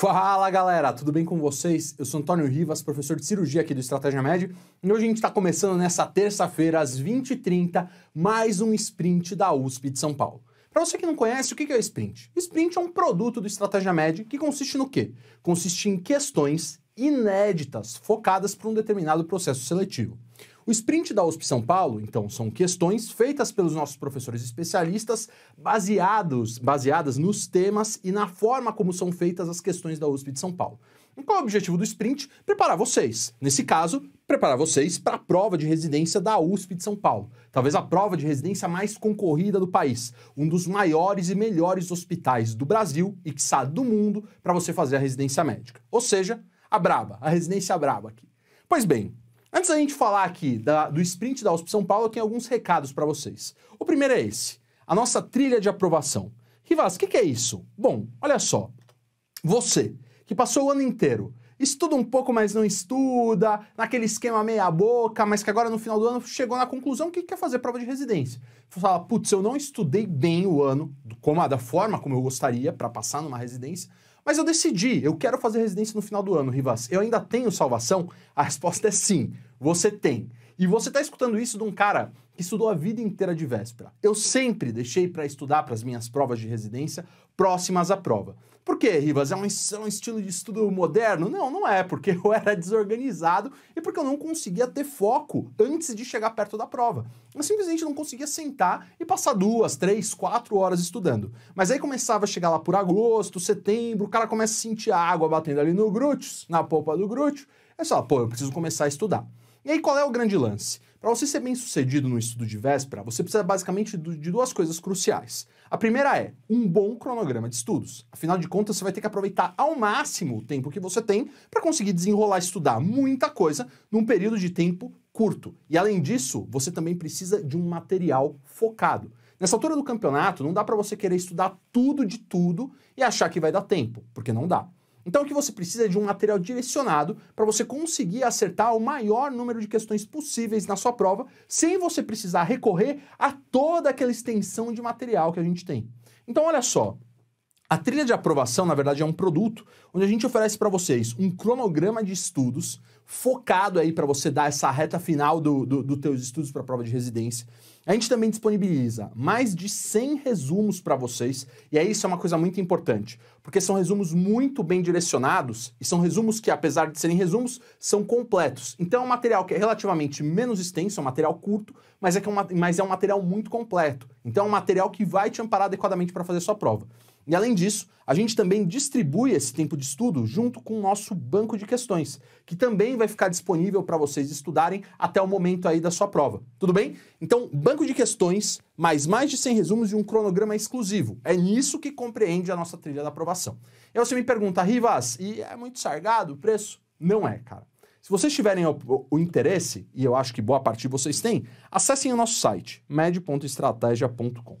Fala galera, tudo bem com vocês? Eu sou Antônio Rivas, professor de cirurgia aqui do Estratégia Média e hoje a gente está começando nessa terça-feira, às 20h30, mais um sprint da USP de São Paulo. Para você que não conhece, o que é o sprint? sprint é um produto do Estratégia Média que consiste no quê? Consiste em questões inéditas focadas para um determinado processo seletivo. O sprint da USP São Paulo, então, são questões feitas pelos nossos professores especialistas, baseados, baseadas nos temas e na forma como são feitas as questões da USP de São Paulo. E então, qual é o objetivo do sprint? Preparar vocês. Nesse caso, preparar vocês para a prova de residência da USP de São Paulo. Talvez a prova de residência mais concorrida do país, um dos maiores e melhores hospitais do Brasil e que sabe do mundo para você fazer a residência médica. Ou seja, a Braba, a residência Braba aqui. Pois bem, Antes da gente falar aqui da, do sprint da USP São Paulo, eu tenho alguns recados para vocês. O primeiro é esse, a nossa trilha de aprovação. Rivas, o que, que é isso? Bom, olha só. Você, que passou o ano inteiro estuda um pouco, mas não estuda, naquele esquema meia boca, mas que agora no final do ano chegou na conclusão que quer fazer prova de residência. Fala, putz, eu não estudei bem o ano, como, da forma como eu gostaria para passar numa residência, mas eu decidi, eu quero fazer residência no final do ano, Rivas. Eu ainda tenho salvação? A resposta é sim, você tem. E você está escutando isso de um cara que estudou a vida inteira de véspera. Eu sempre deixei para estudar para as minhas provas de residência próximas à prova. Por que, Rivas? É um, é um, estilo de estudo moderno? Não, não é, porque eu era desorganizado e porque eu não conseguia ter foco antes de chegar perto da prova. Eu simplesmente não conseguia sentar e passar duas, três, quatro horas estudando. Mas aí começava a chegar lá por agosto, setembro, o cara começa a sentir a água batendo ali no glúteos, na polpa do glúteo. É só, pô, eu preciso começar a estudar. E aí qual é o grande lance? Para você ser bem sucedido no estudo de véspera, você precisa basicamente de duas coisas cruciais. A primeira é um bom cronograma de estudos. Afinal de contas, você vai ter que aproveitar ao máximo o tempo que você tem para conseguir desenrolar e estudar muita coisa num período de tempo curto. E além disso, você também precisa de um material focado. Nessa altura do campeonato, não dá para você querer estudar tudo de tudo e achar que vai dar tempo, porque não dá. Então o que você precisa é de um material direcionado para você conseguir acertar o maior número de questões possíveis na sua prova, sem você precisar recorrer a toda aquela extensão de material que a gente tem. Então olha só, a trilha de aprovação, na verdade, é um produto onde a gente oferece para vocês um cronograma de estudos focado aí para você dar essa reta final dos do, do teus estudos para a prova de residência. A gente também disponibiliza mais de 100 resumos para vocês, e aí isso é uma coisa muito importante, porque são resumos muito bem direcionados e são resumos que, apesar de serem resumos, são completos. Então é um material que é relativamente menos extenso, é um material curto, mas é, que é, um, mas é um material muito completo. Então é um material que vai te amparar adequadamente para fazer sua prova. E além disso, a gente também distribui esse tempo de estudo junto com o nosso banco de questões, que também vai ficar disponível para vocês estudarem até o momento aí da sua prova. Tudo bem? Então, banco de questões, mais mais de 100 resumos e um cronograma exclusivo. É nisso que compreende a nossa trilha da aprovação. E você me pergunta, Rivas, e é muito sargado o preço? Não é, cara. Se vocês tiverem o, o, o, interesse, e eu acho que boa parte de vocês tem, acessem o nosso site, med.estratégia.com.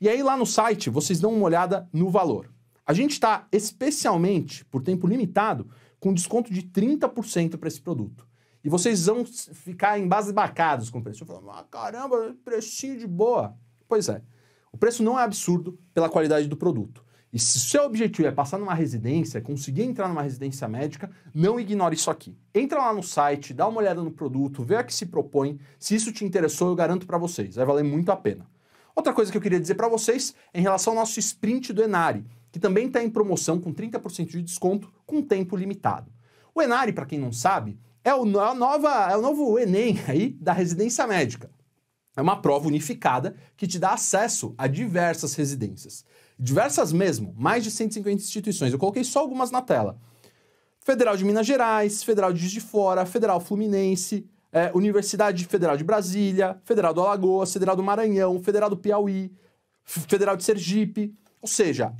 E aí lá no site vocês dão uma olhada no valor. A gente está especialmente, por tempo limitado, com desconto de 30% para esse produto. E vocês vão ficar embasbacados com o preço. falo, ah, caramba, precinho de boa. Pois é. O preço não é absurdo pela qualidade do produto. E se o seu objetivo é passar numa residência, conseguir entrar numa residência médica, não ignore isso aqui. Entra lá no site, dá uma olhada no produto, vê a que se propõe. Se isso te interessou, eu garanto para vocês, vai valer muito a pena. Outra coisa que eu queria dizer para vocês é em relação ao nosso sprint do Enari, que também está em promoção com 30% de desconto com tempo limitado. O Enari, para quem não sabe, é o, a nova, é o novo Enem aí da residência médica. É uma prova unificada que te dá acesso a diversas residências. Diversas mesmo, mais de 150 instituições. Eu coloquei só algumas na tela. Federal de Minas Gerais, Federal de Juiz de Fora, Federal Fluminense, é, Universidade Federal de Brasília, Federal do Alagoas, Federal do Maranhão, Federal do Piauí, Federal de Sergipe. Ou seja,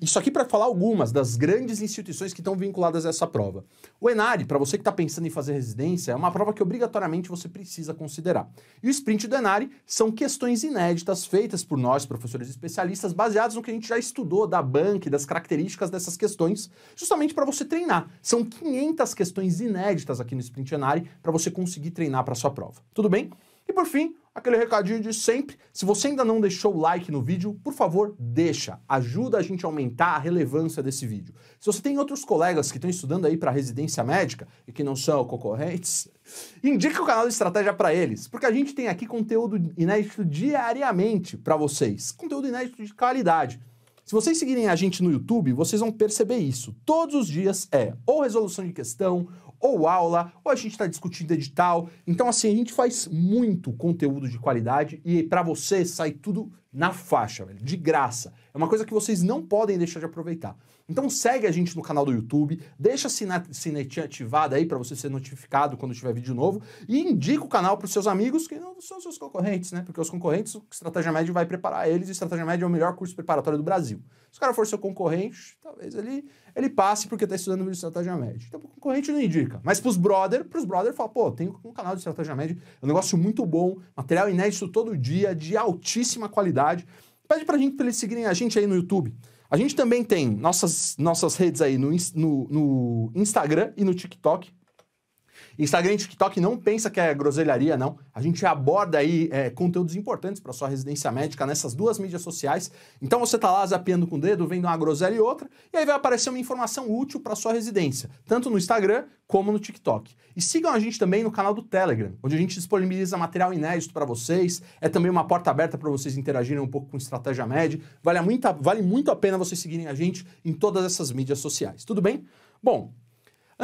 isso aqui para falar algumas das grandes instituições que estão vinculadas a essa prova. O Enare, para você que está pensando em fazer residência, é uma prova que obrigatoriamente você precisa considerar. E o sprint do Enare são questões inéditas feitas por nós, professores especialistas, baseadas no que a gente já estudou da banca e das características dessas questões, justamente para você treinar. São 500 questões inéditas aqui no sprint Enare para você conseguir treinar para sua prova. Tudo bem? E por fim, aquele recadinho de sempre. Se você ainda não deixou o like no vídeo, por favor, deixa. Ajuda a gente a aumentar a relevância desse vídeo. Se você tem outros colegas que estão estudando aí para residência médica e que não são concorrentes, indique o canal estratégia para eles, porque a gente tem aqui conteúdo inédito diariamente para vocês, conteúdo inédito de qualidade. Se vocês seguirem a gente no YouTube, vocês vão perceber isso. Todos os dias é ou resolução de questão, ou aula, ou a gente está discutindo edital. Então, assim, a gente faz muito conteúdo de qualidade e para você sai tudo na faixa, velho, de graça. É uma coisa que vocês não podem deixar de aproveitar. Então segue a gente no canal do YouTube, deixa a sinetinha ativada aí para você ser notificado quando tiver vídeo novo e indica o canal para os seus amigos que não são seus concorrentes, né? Porque os concorrentes, o Estratégia Média vai preparar eles e Estratégia Média é o melhor curso preparatório do Brasil. Se o cara for seu concorrente, talvez ele, ele passe porque está estudando vídeo de estratégia média. Então, para o concorrente não indica. Mas para os brother, para os brother fala, pô, tem um canal de estratégia média, é um negócio muito bom, material inédito todo dia, de altíssima qualidade. Pede para gente, para eles seguirem a gente aí no YouTube. A gente também tem nossas, nossas redes aí no, no, no Instagram e no TikTok. Instagram e TikTok não pensa que é groselharia, não. A gente aborda aí é, conteúdos importantes para sua residência médica nessas duas mídias sociais. Então você está lá zapeando com o dedo, vendo uma groselha e outra, e aí vai aparecer uma informação útil para sua residência, tanto no Instagram como no TikTok. E sigam a gente também no canal do Telegram, onde a gente disponibiliza material inédito para vocês. É também uma porta aberta para vocês interagirem um pouco com Estratégia Med. Vale, muita, vale muito a pena vocês seguirem a gente em todas essas mídias sociais. Tudo bem? Bom,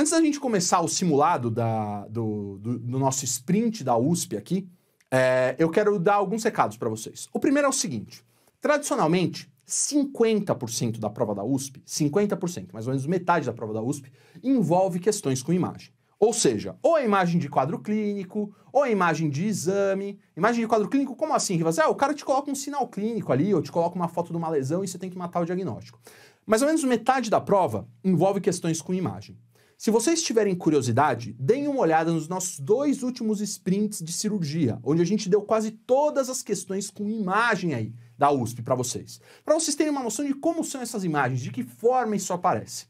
Antes da gente começar o simulado da, do, do, do, nosso sprint da USP aqui, é, eu quero dar alguns recados para vocês. O primeiro é o seguinte: tradicionalmente, 50% da prova da USP, 50%, mais ou menos metade da prova da USP, envolve questões com imagem. Ou seja, ou a imagem de quadro clínico, ou a imagem de exame. Imagem de quadro clínico, como assim, Rivas? É, o cara te coloca um sinal clínico ali, ou te coloca uma foto de uma lesão e você tem que matar o diagnóstico. Mais ou menos metade da prova envolve questões com imagem. Se vocês tiverem curiosidade, deem uma olhada nos nossos dois últimos sprints de cirurgia, onde a gente deu quase todas as questões com imagem aí da USP para vocês. Para vocês terem uma noção de como são essas imagens, de que forma isso aparece.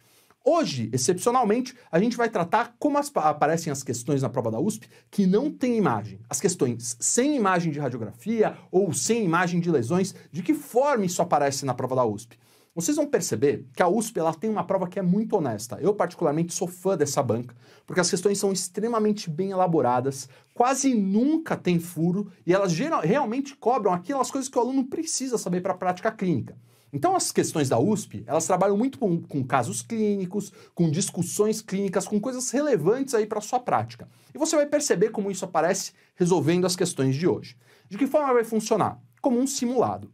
Hoje, excepcionalmente, a gente vai tratar como as, aparecem as questões na prova da USP que não tem imagem. As questões sem imagem de radiografia ou sem imagem de lesões, de que forma isso aparece na prova da USP. Vocês vão perceber que a USP ela tem uma prova que é muito honesta. Eu, particularmente, sou fã dessa banca, porque as questões são extremamente bem elaboradas, quase nunca tem furo e elas geral, realmente cobram aquelas coisas que o aluno precisa saber para a prática clínica. Então, as questões da USP, elas trabalham muito com, com casos clínicos, com discussões clínicas, com coisas relevantes aí para a sua prática. E você vai perceber como isso aparece resolvendo as questões de hoje. De que forma vai funcionar? Como um simulado.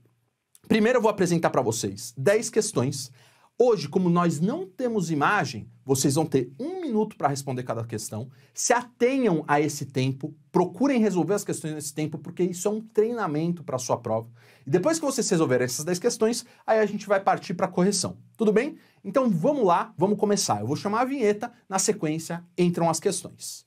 Primeiro eu vou apresentar para vocês 10 questões. Hoje, como nós não temos imagem, vocês vão ter um minuto para responder cada questão. Se atenham a esse tempo, procurem resolver as questões nesse tempo, porque isso é um treinamento para a sua prova. E depois que vocês resolverem essas 10 questões, aí a gente vai partir para a correção. Tudo bem? Então vamos lá, vamos começar. Eu vou chamar a vinheta, na sequência entram as questões.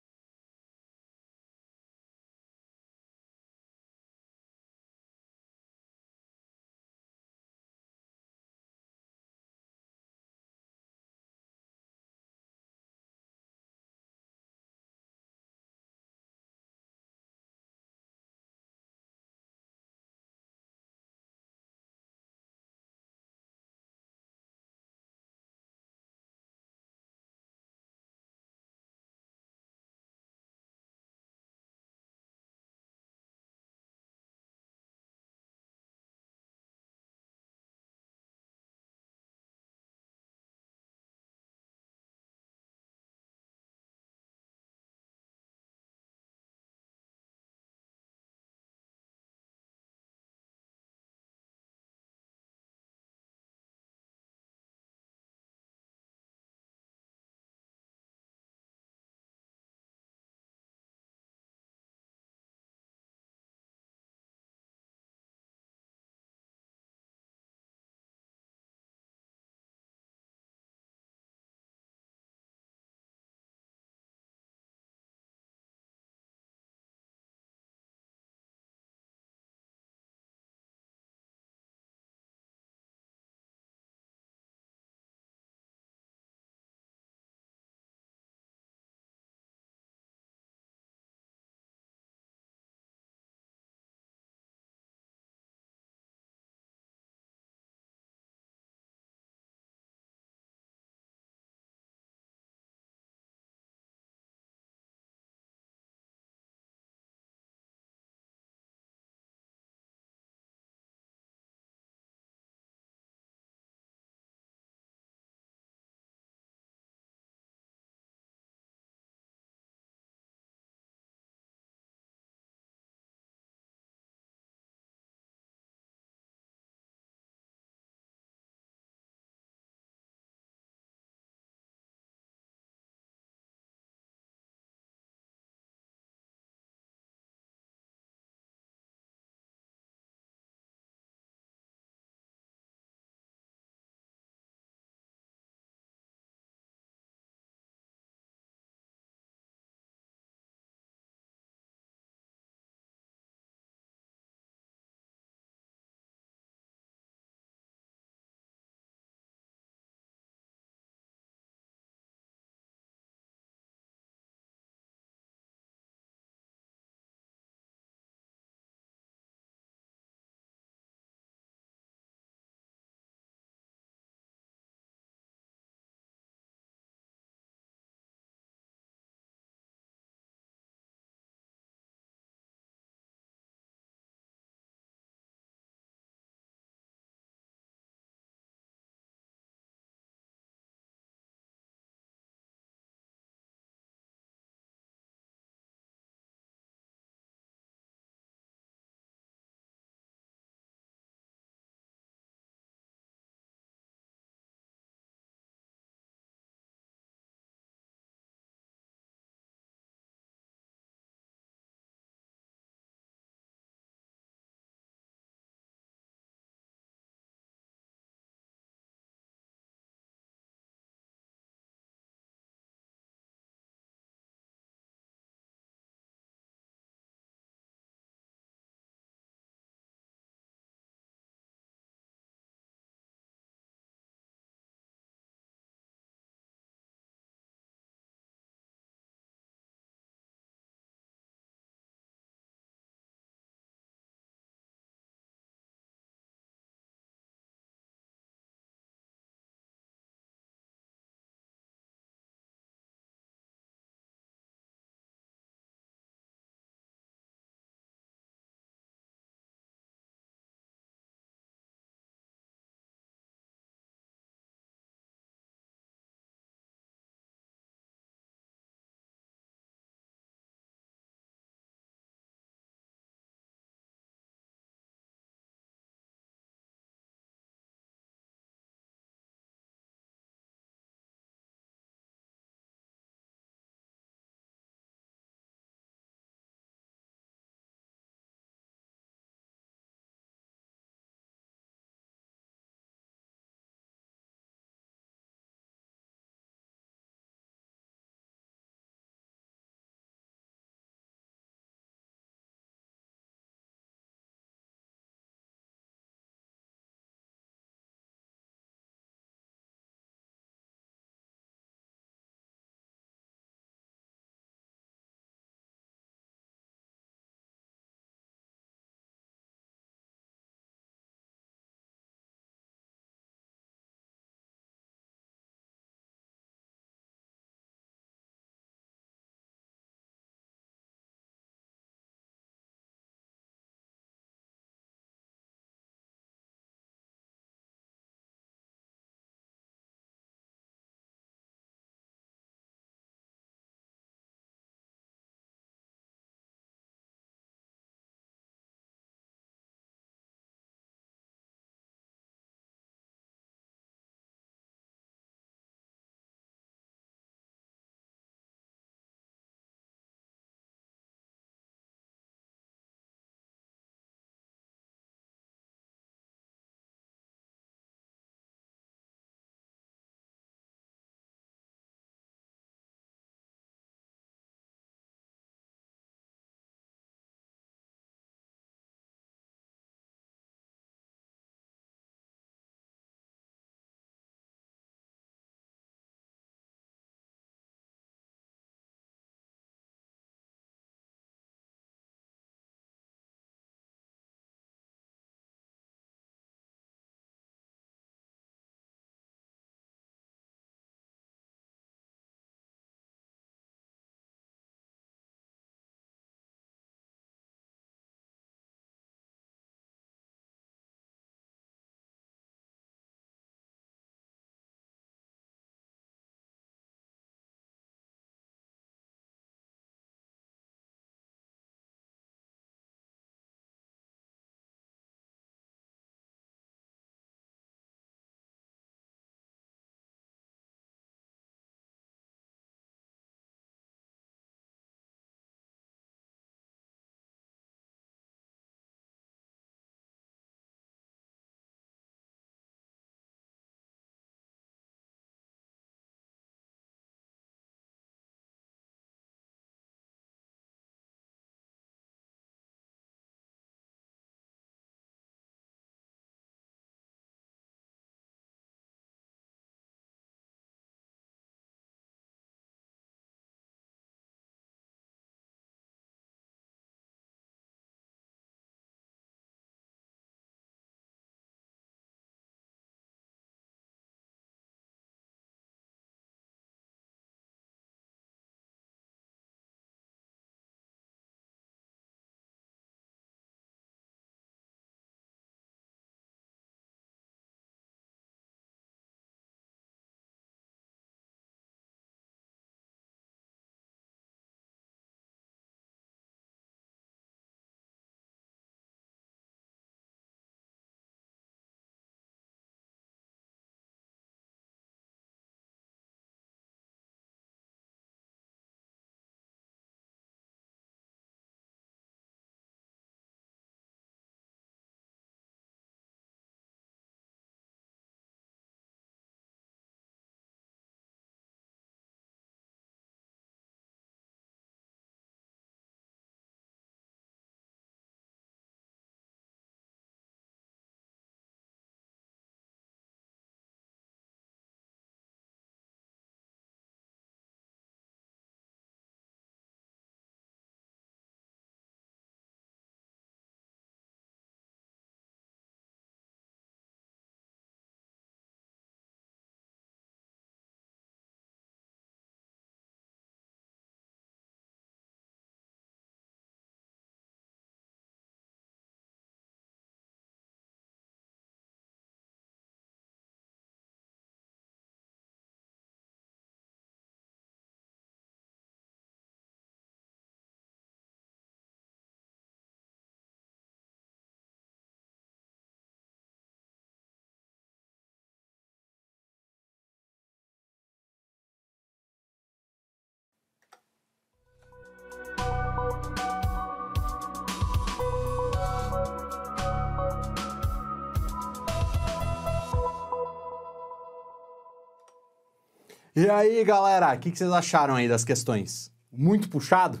E aí, galera, o que, que vocês acharam aí das questões? Muito puxado?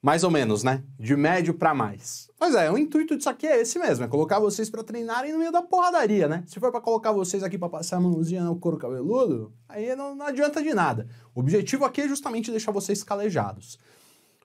Mais ou menos, né? De médio para mais. Mas é, o intuito disso aqui é esse mesmo, é colocar vocês para treinarem no meio da porradaria, né? Se for para colocar vocês aqui para passar a mãozinha no couro cabeludo, aí não, não adianta de nada. O objetivo aqui é justamente deixar vocês calejados.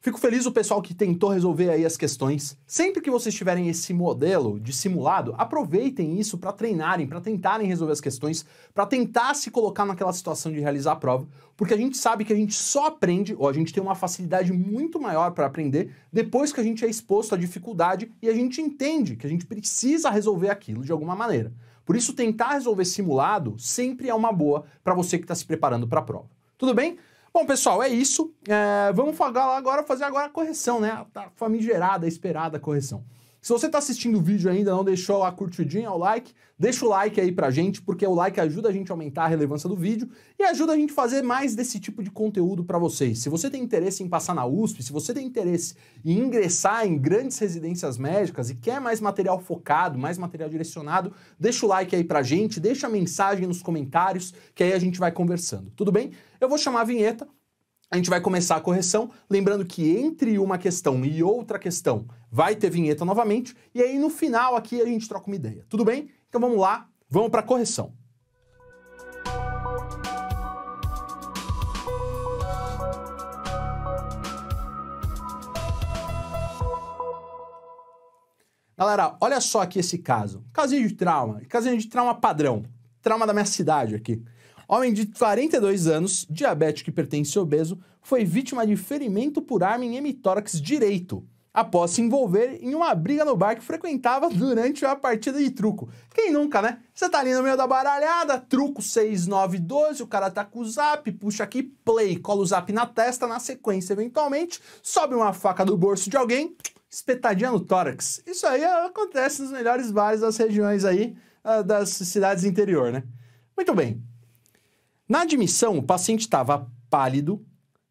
Fico feliz o pessoal que tentou resolver aí as questões. Sempre que vocês tiverem esse modelo de simulado, aproveitem isso para treinarem, para tentarem resolver as questões, para tentar se colocar naquela situação de realizar a prova, porque a gente sabe que a gente só aprende, ou a gente tem uma facilidade muito maior para aprender depois que a gente é exposto à dificuldade e a gente entende que a gente precisa resolver aquilo de alguma maneira. Por isso, tentar resolver simulado sempre é uma boa para você que está se preparando para a prova. Tudo bem? Bom, pessoal, é isso. É, vamos falar agora, fazer agora a correção, né? Tá a famigerada, a esperada correção. Se você está assistindo o vídeo ainda não deixou a curtidinha, o like, deixa o like aí pra gente, porque o like ajuda a gente a aumentar a relevância do vídeo e ajuda a gente a fazer mais desse tipo de conteúdo para vocês. Se você tem interesse em passar na USP, se você tem interesse em ingressar em grandes residências médicas e quer mais material focado, mais material direcionado, deixa o like aí pra gente, deixa a mensagem nos comentários, que aí a gente vai conversando. Tudo bem? Eu vou chamar a vinheta a gente vai começar a correção, lembrando que entre uma questão e outra questão vai ter vinheta novamente, e aí no final aqui a gente troca uma ideia. Tudo bem? Então vamos lá, vamos para a correção. Galera, olha só aqui esse caso. Casinho de trauma, casinho de trauma padrão. Trauma da minha cidade aqui. Homem de 42 anos, diabético e pertence obeso, foi vítima de ferimento por arma em hemitórax direito, após se envolver em uma briga no bar que frequentava durante uma partida de truco. Quem nunca, né? Você tá ali no meio da baralhada, truco 6, 9, 12, o cara tá com o zap, puxa aqui, play, cola o zap na testa, na sequência, eventualmente, sobe uma faca do bolso de alguém, espetadinha no tórax. Isso aí é, acontece nos melhores bares das regiões aí, ah, das cidades interior, né? Muito bem, na admissão, o paciente estava pálido,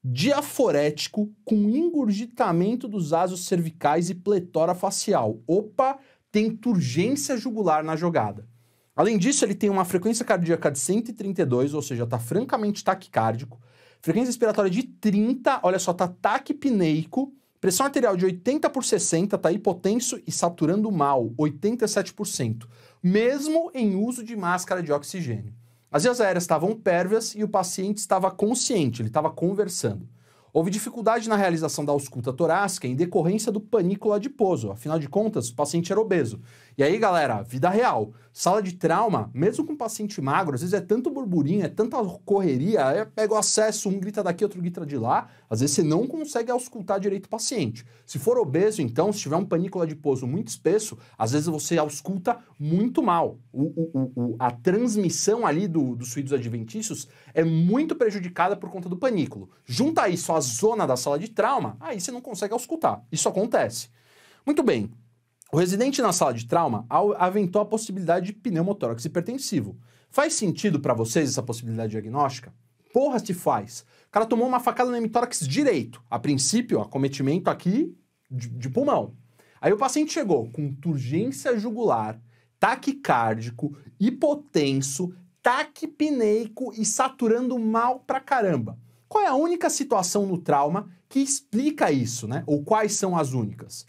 diaforético, com engurgitamento dos asos cervicais e pletora facial. Opa, tem turgência jugular na jogada. Além disso, ele tem uma frequência cardíaca de 132, ou seja, está francamente taquicárdico, frequência respiratória de 30, olha só, está taquipneico, pressão arterial de 80 por 60, está hipotenso e saturando mal, 87%, mesmo em uso de máscara de oxigênio. As vias aéreas estavam pérvias e o paciente estava consciente, ele estava conversando. Houve dificuldade na realização da ausculta torácica em decorrência do panículo adiposo, afinal de contas, o paciente era obeso. E aí, galera, vida real. Sala de trauma, mesmo com paciente magro, às vezes é tanto burburinho, é tanta correria, é pega o acesso, um grita daqui, outro grita de lá. Às vezes você não consegue auscultar direito o paciente. Se for obeso, então, se tiver um panículo pouso muito espesso, às vezes você ausculta muito mal. O, o, o, a transmissão ali do, dos fluidos adventícios é muito prejudicada por conta do panículo. Junta isso à zona da sala de trauma, aí você não consegue auscultar. Isso acontece. Muito bem, o residente na sala de trauma aventou a possibilidade de pneumotórax hipertensivo. Faz sentido para vocês essa possibilidade diagnóstica? Porra se faz. O cara tomou uma facada no hemitórax direito. A princípio, acometimento aqui de, de pulmão. Aí o paciente chegou com turgência jugular, taquicárdico, hipotenso, taquipneico e saturando mal pra caramba. Qual é a única situação no trauma que explica isso, né? Ou quais são as únicas?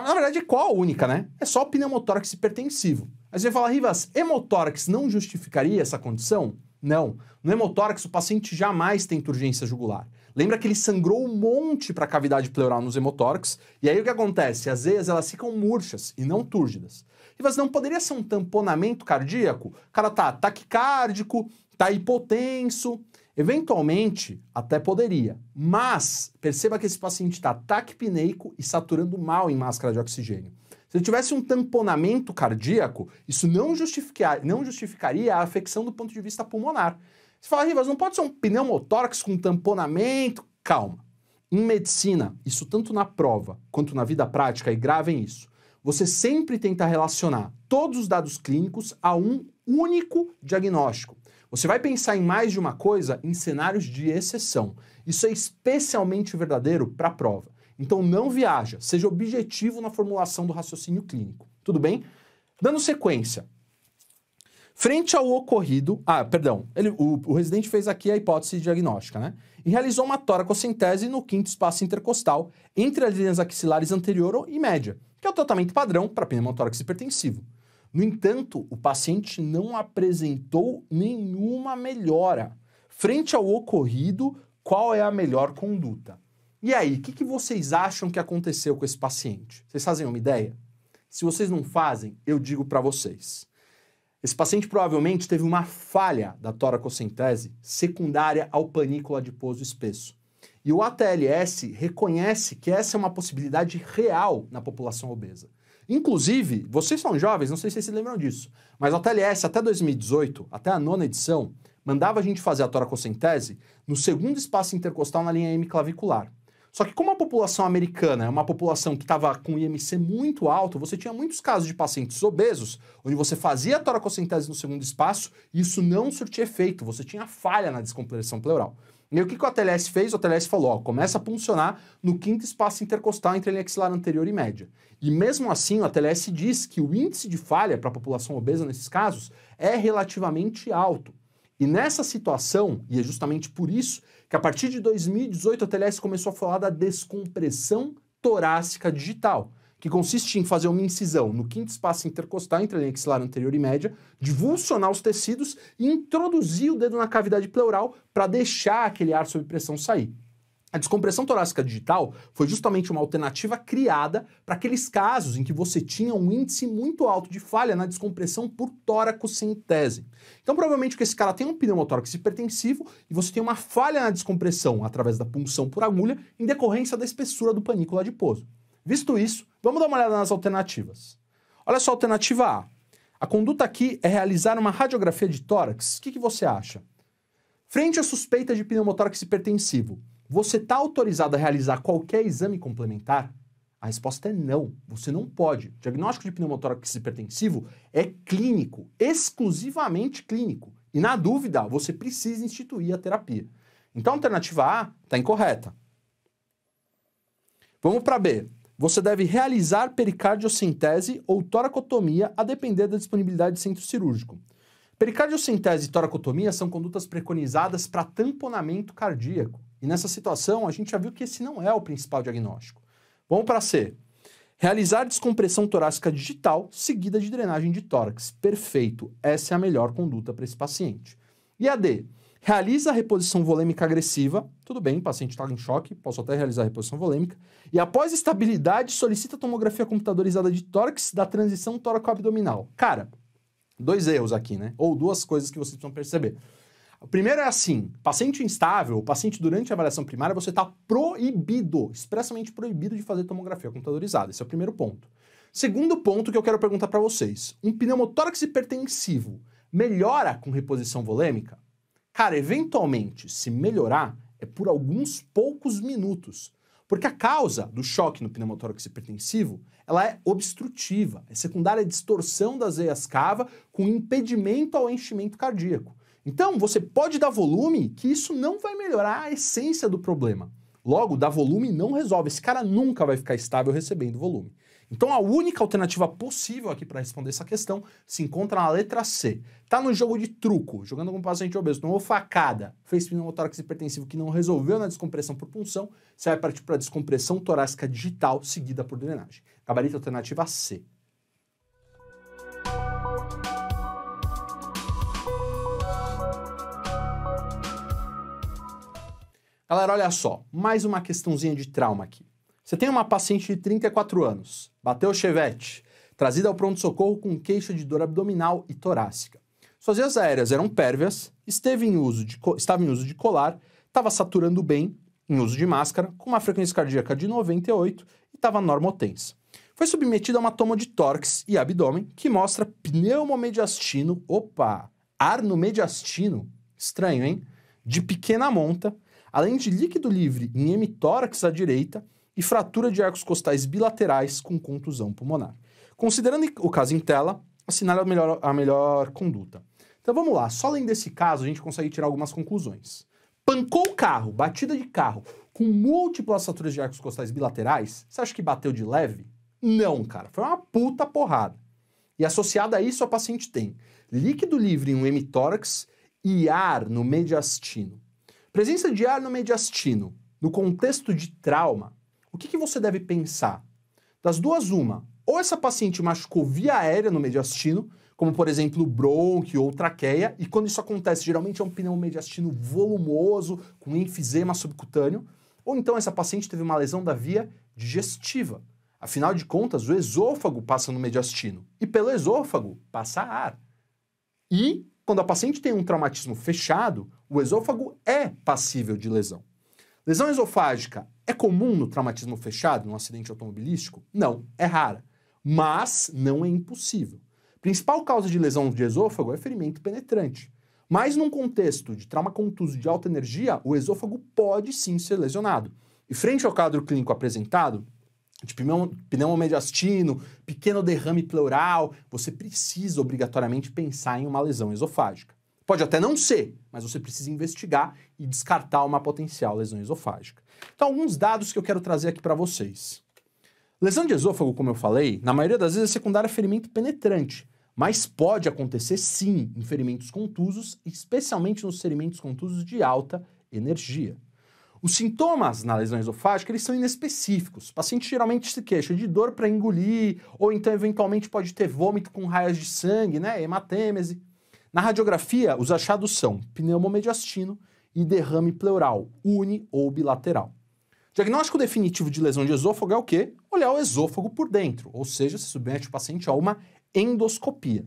Na, verdade, é qual a única, né? É só o pneumotórax hipertensivo. Aí você fala, Rivas, hemotórax não justificaria essa condição? Não. No hemotórax, o paciente jamais tem turgência jugular. Lembra que ele sangrou um monte para a cavidade pleural nos hemotórax? E aí o que acontece? às vezes elas ficam murchas e não túrgidas. Rivas, não poderia ser um tamponamento cardíaco? O cara tá taquicárdico, tá hipotenso, Eventualmente, até poderia, mas perceba que esse paciente está taquipneico e saturando mal em máscara de oxigênio. Se ele tivesse um tamponamento cardíaco, isso não, justificar, não justificaria a afecção do ponto de vista pulmonar. Você fala, Rivas, não pode ser um pneumotórax com tamponamento? Calma. Em medicina, isso tanto na prova quanto na vida prática, e é gravem isso, você sempre tenta relacionar todos os dados clínicos a um único diagnóstico. Você vai pensar em mais de uma coisa em cenários de exceção. Isso é especialmente verdadeiro para a prova. Então não viaja, seja objetivo na formulação do raciocínio clínico. Tudo bem? Dando sequência. Frente ao ocorrido, ah, perdão, ele, o, o, residente fez aqui a hipótese diagnóstica, né? E realizou uma toracocentese no quinto espaço intercostal, entre as linhas axilares anterior e média, que é o tratamento padrão para pneumotórax hipertensivo. No entanto, o paciente não apresentou nenhuma melhora. Frente ao ocorrido, qual é a melhor conduta? E aí, o que, que, vocês acham que aconteceu com esse paciente? Vocês fazem uma ideia? Se vocês não fazem, eu digo para vocês. Esse paciente provavelmente teve uma falha da toracocentese secundária ao panículo adiposo espesso. E o ATLS reconhece que essa é uma possibilidade real na população obesa. Inclusive, vocês são jovens, não sei se vocês se lembram disso, mas a TLS até 2018, até a nona edição, mandava a gente fazer a toracocentese no segundo espaço intercostal na linha M clavicular. Só que como a população americana é uma população que estava com IMC muito alto, você tinha muitos casos de pacientes obesos, onde você fazia a toracocentese no segundo espaço e isso não surtia efeito, você tinha falha na descompressão pleural. E o que, que o ATLS fez? O ATLS falou, ó, começa a funcionar no quinto espaço intercostal entre a axilar anterior e média. E mesmo assim, o ATLS diz que o índice de falha para a população obesa nesses casos é relativamente alto. E nessa situação, e é justamente por isso que a partir de 2018 o ATLS começou a falar da descompressão torácica digital, que consiste em fazer uma incisão no quinto espaço intercostal entre a linha axilar anterior e média, divulsionar os tecidos e introduzir o dedo na cavidade pleural para deixar aquele ar sob pressão sair. A descompressão torácica digital foi justamente uma alternativa criada para aqueles casos em que você tinha um índice muito alto de falha na descompressão por tóraco tóracocentese. Então, provavelmente que esse cara tem é um pneumotórax hipertensivo e você tem uma falha na descompressão através da punção por agulha em decorrência da espessura do panículo adiposo. Visto isso, vamos dar uma olhada nas alternativas. Olha só a alternativa A. A conduta aqui é realizar uma radiografia de tórax. O que, que você acha? Frente à suspeita de pneumotórax hipertensivo, você está autorizado a realizar qualquer exame complementar? A resposta é não, você não pode. O diagnóstico de pneumotórax hipertensivo é clínico, exclusivamente clínico. E na dúvida, você precisa instituir a terapia. Então a alternativa A está incorreta. Vamos para B. Você deve realizar pericardiocentese ou toracotomia, a depender da disponibilidade de centro cirúrgico. Pericardiocentese e toracotomia são condutas preconizadas para tamponamento cardíaco. E nessa situação, a gente já viu que esse não é o principal diagnóstico. Vamos para C. Realizar descompressão torácica digital seguida de drenagem de tórax. Perfeito. Essa é a melhor conduta para esse paciente. E a D realiza a reposição volêmica agressiva, tudo bem, o paciente está em choque, posso até realizar a reposição volêmica, e após estabilidade, solicita tomografia computadorizada de tórax da transição tóraco-abdominal. Cara, dois erros aqui, né? Ou duas coisas que vocês precisam perceber. O primeiro é assim: paciente instável, paciente durante a avaliação primária, você está proibido, expressamente proibido de fazer tomografia computadorizada. Esse é o primeiro ponto. Segundo ponto que eu quero perguntar para vocês: um pneumotórax hipertensivo melhora com reposição volêmica? Cara, eventualmente, se melhorar, é por alguns poucos minutos. Porque a causa do choque no pneumotórax hipertensivo, ela é obstrutiva, é secundária à distorção das veias cava com impedimento ao enchimento cardíaco. Então, você pode dar volume que isso não vai melhorar a essência do problema. Logo, dar volume não resolve, esse cara nunca vai ficar estável recebendo volume. Então a única alternativa possível aqui para responder essa questão se encontra na letra C. Tá no jogo de truco, jogando com um paciente obeso, tomou facada, fez pneumotórax hipertensivo que não resolveu na descompressão por punção, você vai partir para a descompressão torácica digital seguida por drenagem. Gabarito alternativa C. Galera, olha só, mais uma questãozinha de trauma aqui. Você tem uma paciente de 34 anos, bateu o chevette, trazida ao pronto-socorro com queixa de dor abdominal e torácica. Suas vias aéreas eram pérvias, esteve em uso de, estava em uso de colar, estava saturando bem, em uso de máscara, com uma frequência cardíaca de 98 e estava normotensa. Foi submetida a uma toma de tórax e abdômen, que mostra pneumomediastino, opa, no mediastino, estranho, hein? De pequena monta, além de líquido livre em hemitórax à direita, e fratura de arcos costais bilaterais com contusão pulmonar. Considerando o caso em tela, assinale a melhor, a melhor conduta. Então vamos lá, só além desse caso a gente consegue tirar algumas conclusões. Pancou o carro, batida de carro, com múltiplas fraturas de arcos costais bilaterais, você acha que bateu de leve? Não, cara, foi uma puta porrada. E associada a isso, a paciente tem líquido livre em um hemitórax e ar no mediastino. Presença de ar no mediastino, no contexto de trauma, o que, que você deve pensar? Das duas, uma. Ou essa paciente machucou via aérea no mediastino, como por exemplo bronque ou traqueia, e quando isso acontece, geralmente é um pneu mediastino volumoso, com enfisema subcutâneo, ou então essa paciente teve uma lesão da via digestiva. Afinal de contas, o esôfago passa no mediastino e pelo esôfago passa ar. E quando a paciente tem um traumatismo fechado, o esôfago é passível de lesão. Lesão esofágica é comum no traumatismo fechado, no acidente automobilístico? Não, é rara, mas não é impossível. Principal causa de lesão de esôfago é ferimento penetrante. Mas num contexto de trauma contuso de alta energia, o esôfago pode sim ser lesionado. E frente ao quadro clínico apresentado, de pneumomediastino, pequeno derrame pleural, você precisa obrigatoriamente pensar em uma lesão esofágica. Pode até não ser, mas você precisa investigar e descartar uma potencial lesão esofágica. Então, alguns dados que eu quero trazer aqui para vocês. Lesão de esôfago, como eu falei, na maioria das vezes é secundária a ferimento penetrante, mas pode acontecer sim em ferimentos contusos, especialmente nos ferimentos contusos de alta energia. Os sintomas na lesão esofágica eles são inespecíficos. O paciente geralmente se queixa de dor para engolir, ou então eventualmente pode ter vômito com raias de sangue, né, hematêmese. Na radiografia, os achados são pneumomediastino e derrame pleural, uni ou bilateral. Diagnóstico definitivo de lesão de esôfago é o quê? Olhar o esôfago por dentro, ou seja, se submete o paciente a uma endoscopia.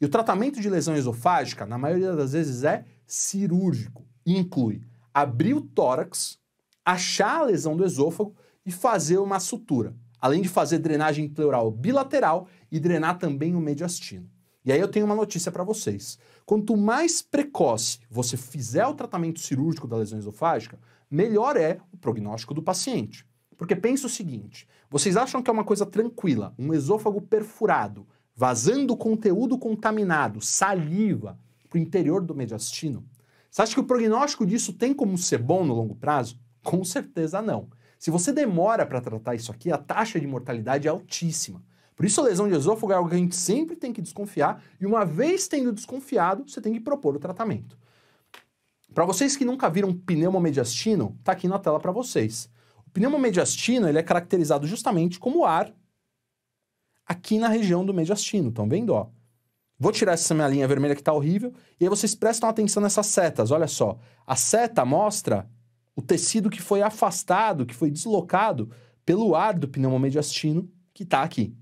E o tratamento de lesão esofágica, na maioria das vezes, é cirúrgico e inclui abrir o tórax, achar a lesão do esôfago e fazer uma sutura, além de fazer drenagem pleural bilateral e drenar também o mediastino. E aí eu tenho uma notícia para vocês. Quanto mais precoce você fizer o tratamento cirúrgico da lesão esofágica, melhor é o prognóstico do paciente. Porque pensa o seguinte: vocês acham que é uma coisa tranquila, um esôfago perfurado, vazando conteúdo contaminado, saliva, para o interior do mediastino? Você acha que o prognóstico disso tem como ser bom no longo prazo? Com certeza não. Se você demora para tratar isso aqui, a taxa de mortalidade é altíssima. Por isso a lesão de esôfago é algo que a gente sempre tem que desconfiar e uma vez tendo desconfiado, você tem que propor o tratamento. Para vocês que nunca viram pneumomediastino, está aqui na tela para vocês. O pneumomediastino ele é caracterizado justamente como ar aqui na região do mediastino, estão vendo? Ó? Vou tirar essa minha linha vermelha que está horrível e aí vocês prestam atenção nessas setas, olha só. A seta mostra o tecido que foi afastado, que foi deslocado pelo ar do pneumomediastino que está aqui.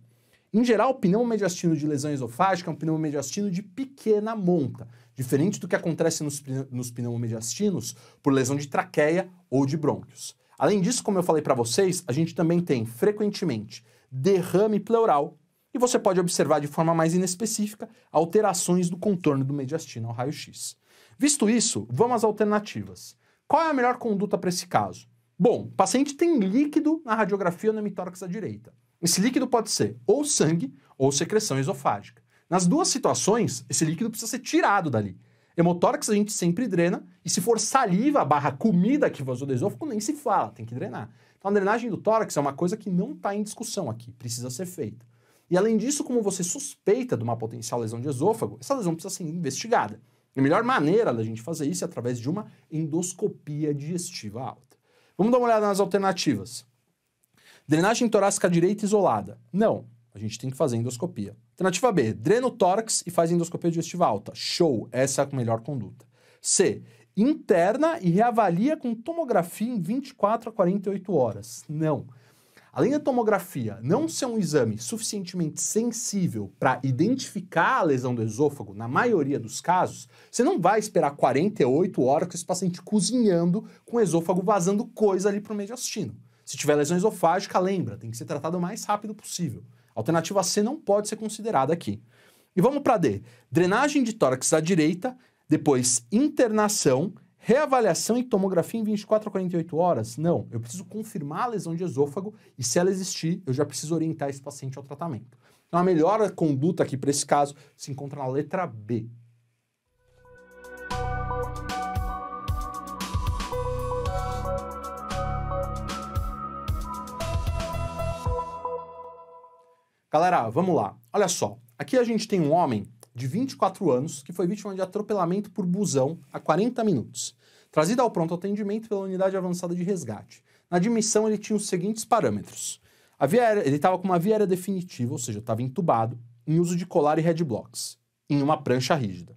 Em geral, o pneu mediastino de lesão esofágica é um pneu mediastino de pequena monta, diferente do que acontece nos, nos pneumomediastinos por lesão de traqueia ou de brônquios. Além disso, como eu falei para vocês, a gente também tem frequentemente derrame pleural e você pode observar de forma mais inespecífica alterações do contorno do mediastino ao raio-x. Visto isso, vamos às alternativas. Qual é a melhor conduta para esse caso? Bom, o paciente tem líquido na radiografia ou no hemitórax à direita. Esse líquido pode ser ou sangue ou secreção esofágica. Nas duas situações, esse líquido precisa ser tirado dali. Hemotórax a gente sempre drena, e se for saliva barra comida que vazou do esôfago, nem se fala, tem que drenar. Então a drenagem do tórax é uma coisa que não está em discussão aqui, precisa ser feita. E além disso, como você suspeita de uma potencial lesão de esôfago, essa lesão precisa ser investigada. a melhor maneira da gente fazer isso é através de uma endoscopia digestiva alta. Vamos dar uma olhada nas alternativas. Drenagem torácica direita isolada. Não, a gente tem que fazer endoscopia. Alternativa B, drena o tórax e faz endoscopia digestiva alta. Show, essa é a melhor conduta. C, interna e reavalia com tomografia em 24 a 48 horas. Não. Além da tomografia não ser um exame suficientemente sensível para identificar a lesão do esôfago, na maioria dos casos, você não vai esperar 48 horas com esse paciente cozinhando com o esôfago vazando coisa ali para o mediastino. Se tiver lesão esofágica, lembra, tem que ser tratado o mais rápido possível. A alternativa C não pode ser considerada aqui. E vamos para D. Drenagem de tórax à direita, depois internação, reavaliação e tomografia em 24 a 48 horas? Não, eu preciso confirmar a lesão de esôfago e se ela existir, eu já preciso orientar esse paciente ao tratamento. Então a melhor conduta aqui para esse caso se encontra na letra B, Galera, vamos lá. Olha só. Aqui a gente tem um homem de 24 anos que foi vítima de atropelamento por busão há 40 minutos. Trazido ao pronto atendimento pela unidade avançada de resgate. Na admissão, ele tinha os seguintes parâmetros. Aérea, ele estava com uma via aérea definitiva, ou seja, estava entubado, em uso de colar e headblocks, em uma prancha rígida.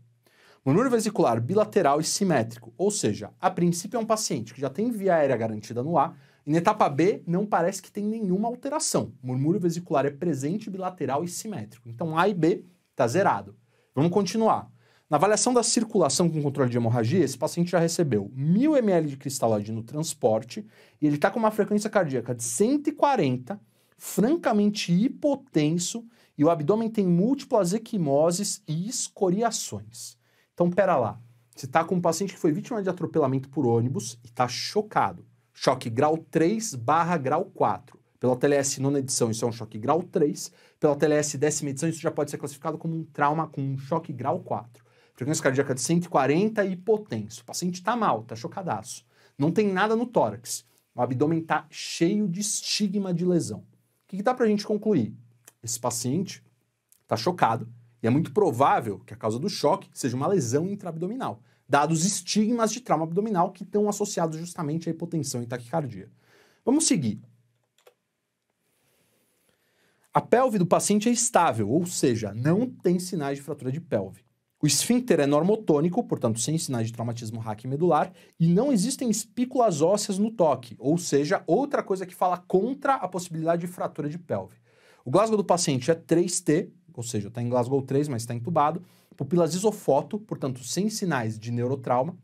Manúrio vesicular bilateral e simétrico, ou seja, a princípio é um paciente que já tem via aérea garantida no ar. E na etapa B, não parece que tem nenhuma alteração. O murmúrio vesicular é presente, bilateral e simétrico. Então A e B está zerado. Vamos continuar. Na avaliação da circulação com controle de hemorragia, esse paciente já recebeu 1000 ml de cristalóide no transporte e ele está com uma frequência cardíaca de 140, francamente hipotenso e o abdômen tem múltiplas equimoses e escoriações. Então, pera lá. Você está com um paciente que foi vítima de atropelamento por ônibus e está chocado choque grau 3 barra grau 4. Pela TLS nona edição, isso é um choque grau 3. Pela TLS décima edição, isso já pode ser classificado como um trauma com um choque grau 4. Frequência cardíaca de 140 e hipotenso. O paciente está mal, está chocadaço. Não tem nada no tórax. O abdômen está cheio de estigma de lesão. O que, que dá para a gente concluir? Esse paciente está chocado e é muito provável que a causa do choque seja uma lesão intraabdominal dados estigmas de trauma abdominal que estão associados justamente à hipotensão e taquicardia. Vamos seguir. A pelve do paciente é estável, ou seja, não tem sinais de fratura de pelve. O esfíncter é normotônico, portanto, sem sinais de traumatismo raquimedular, e não existem espículas ósseas no toque, ou seja, outra coisa que fala contra a possibilidade de fratura de pelve. O Glasgow do paciente é 3T, ou seja, está em Glasgow 3, mas está entubado, pupilas isofoto, portanto sem sinais de neurotrauma,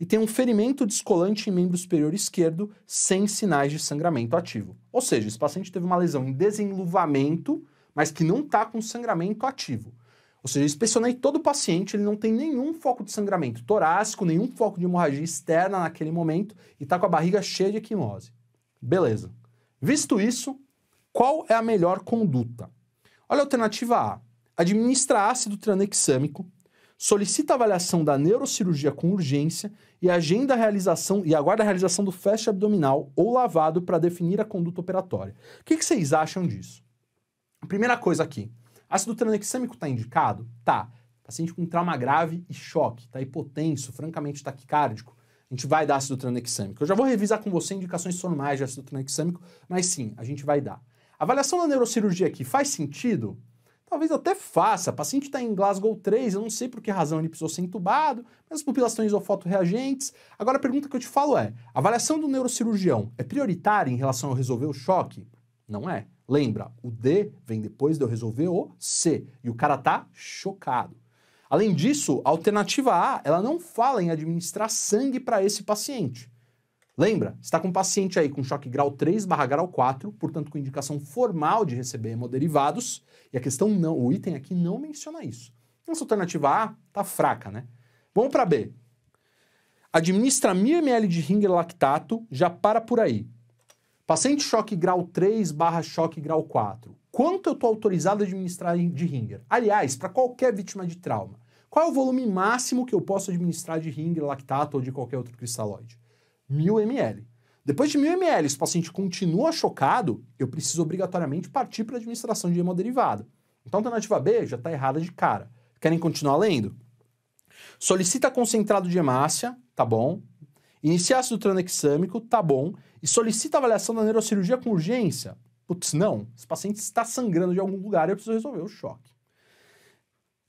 e tem um ferimento descolante em membro superior esquerdo sem sinais de sangramento ativo. Ou seja, esse paciente teve uma lesão em desenluvamento, mas que não está com sangramento ativo. Ou seja, eu inspecionei todo o paciente, ele não tem nenhum foco de sangramento torácico, nenhum foco de hemorragia externa naquele momento e está com a barriga cheia de equimose. Beleza. Visto isso, qual é a melhor conduta? Olha a alternativa A administra ácido tranexâmico, solicita avaliação da neurocirurgia com urgência e agenda a realização e aguarda a realização do flash abdominal ou lavado para definir a conduta operatória. O que, que vocês acham disso? Primeira coisa aqui, ácido tranexâmico está indicado? Tá. Paciente com trauma grave e choque, está hipotenso, francamente taquicárdico, a gente vai dar ácido tranexâmico. Eu já vou revisar com você indicações formais de ácido tranexâmico, mas sim, a gente vai dar. A avaliação da neurocirurgia aqui faz sentido? talvez até faça. O paciente está em Glasgow 3, eu não sei por que razão ele precisou ser entubado, mas as pupilas estão isofotoreagentes. Agora a pergunta que eu te falo é: a avaliação do neurocirurgião é prioritária em relação ao resolver o choque? Não é. Lembra, o D vem depois de eu resolver o C, e o cara tá chocado. Além disso, a alternativa A, ela não fala em administrar sangue para esse paciente. Lembra, está com um paciente aí com choque grau 3 barra grau 4, portanto com indicação formal de receber hemoderivados, e a questão não, o item aqui não menciona isso. Nossa alternativa A está fraca, né? Vamos para B. Administra 1000 ml de ringer lactato, já para por aí. Paciente choque grau 3 barra choque grau 4. Quanto eu estou autorizado a administrar de ringer? Aliás, para qualquer vítima de trauma, qual é o volume máximo que eu posso administrar de ringer lactato ou de qualquer outro cristalóide? 1000 ml. Depois de 1000 ml, se o paciente continua chocado, eu preciso obrigatoriamente partir para a administração de hemoderivado. Então, a alternativa B já está errada de cara. Querem continuar lendo? Solicita concentrado de hemácia, tá bom. Inicia ácido tranexâmico, tá bom. E solicita avaliação da neurocirurgia com urgência. Putz, não. Esse paciente está sangrando de algum lugar e eu preciso resolver o choque.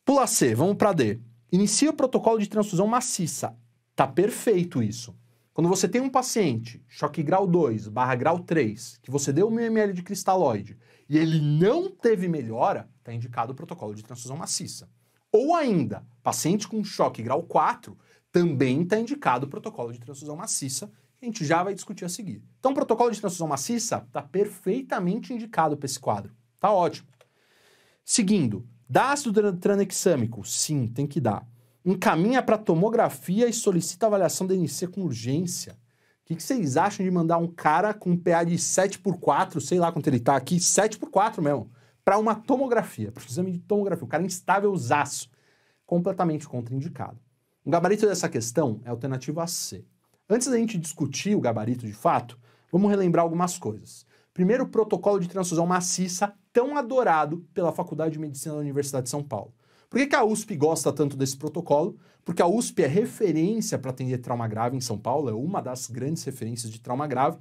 Pula C, vamos para D. Inicia o protocolo de transfusão maciça. Tá perfeito isso. Quando você tem um paciente, choque grau 2, barra grau 3, que você deu 1.000 ml de cristalóide e ele não teve melhora, está indicado o protocolo de transfusão maciça. Ou ainda, paciente com choque grau 4, também está indicado o protocolo de transfusão maciça, que a gente já vai discutir a seguir. Então, o protocolo de transfusão maciça está perfeitamente indicado para esse quadro. Tá ótimo. Seguindo, dá ácido tranexâmico? Sim, tem que dar encaminha para tomografia e solicita avaliação da NC com urgência. O que, que, vocês acham de mandar um cara com um PA de 7x4, sei lá quanto ele tá aqui, 7x4 mesmo, para uma tomografia, para exame de tomografia? Um cara é instável, zaço, completamente contraindicado. O gabarito dessa questão é a alternativa C. Antes da gente discutir o gabarito de fato, vamos relembrar algumas coisas. Primeiro, o protocolo de transfusão maciça, tão adorado pela Faculdade de Medicina da Universidade de São Paulo. Por que, que a USP gosta tanto desse protocolo? Porque a USP é referência para atender trauma grave em São Paulo, é uma das grandes referências de trauma grave,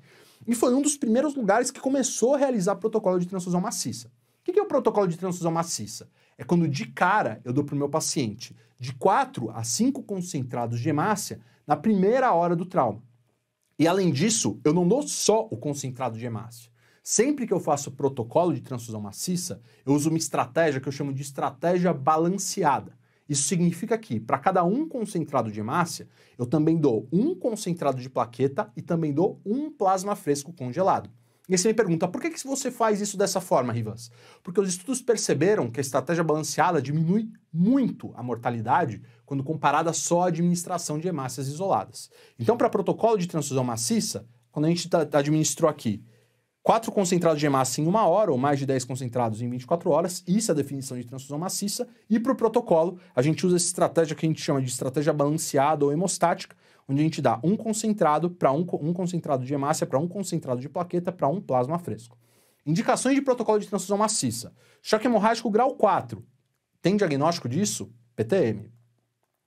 e foi um dos primeiros lugares que começou a realizar protocolo de transfusão maciça. O que, que é o protocolo de transfusão maciça? É quando de cara eu dou para o meu paciente de 4 a 5 concentrados de hemácia na primeira hora do trauma. E além disso, eu não dou só o concentrado de hemácia. Sempre que eu faço protocolo de transfusão maciça, eu uso uma estratégia que eu chamo de estratégia balanceada. Isso significa que, para cada um concentrado de hemácia, eu também dou um concentrado de plaqueta e também dou um plasma fresco congelado. E aí você me pergunta, por que, que você faz isso dessa forma, Rivas? Porque os estudos perceberam que a estratégia balanceada diminui muito a mortalidade quando comparada só à administração de hemácias isoladas. Então, para protocolo de transfusão maciça, quando a gente tá, administrou aqui 4 concentrados de hemácia em uma hora, ou mais de 10 concentrados em 24 horas, isso é a definição de transfusão maciça. E para o protocolo, a gente usa essa estratégia que a gente chama de estratégia balanceada ou hemostática, onde a gente dá um concentrado para um, um concentrado de hemácia, para um concentrado de plaqueta, para um plasma fresco. Indicações de protocolo de transfusão maciça. Choque hemorrágico grau 4. Tem diagnóstico disso? PTM.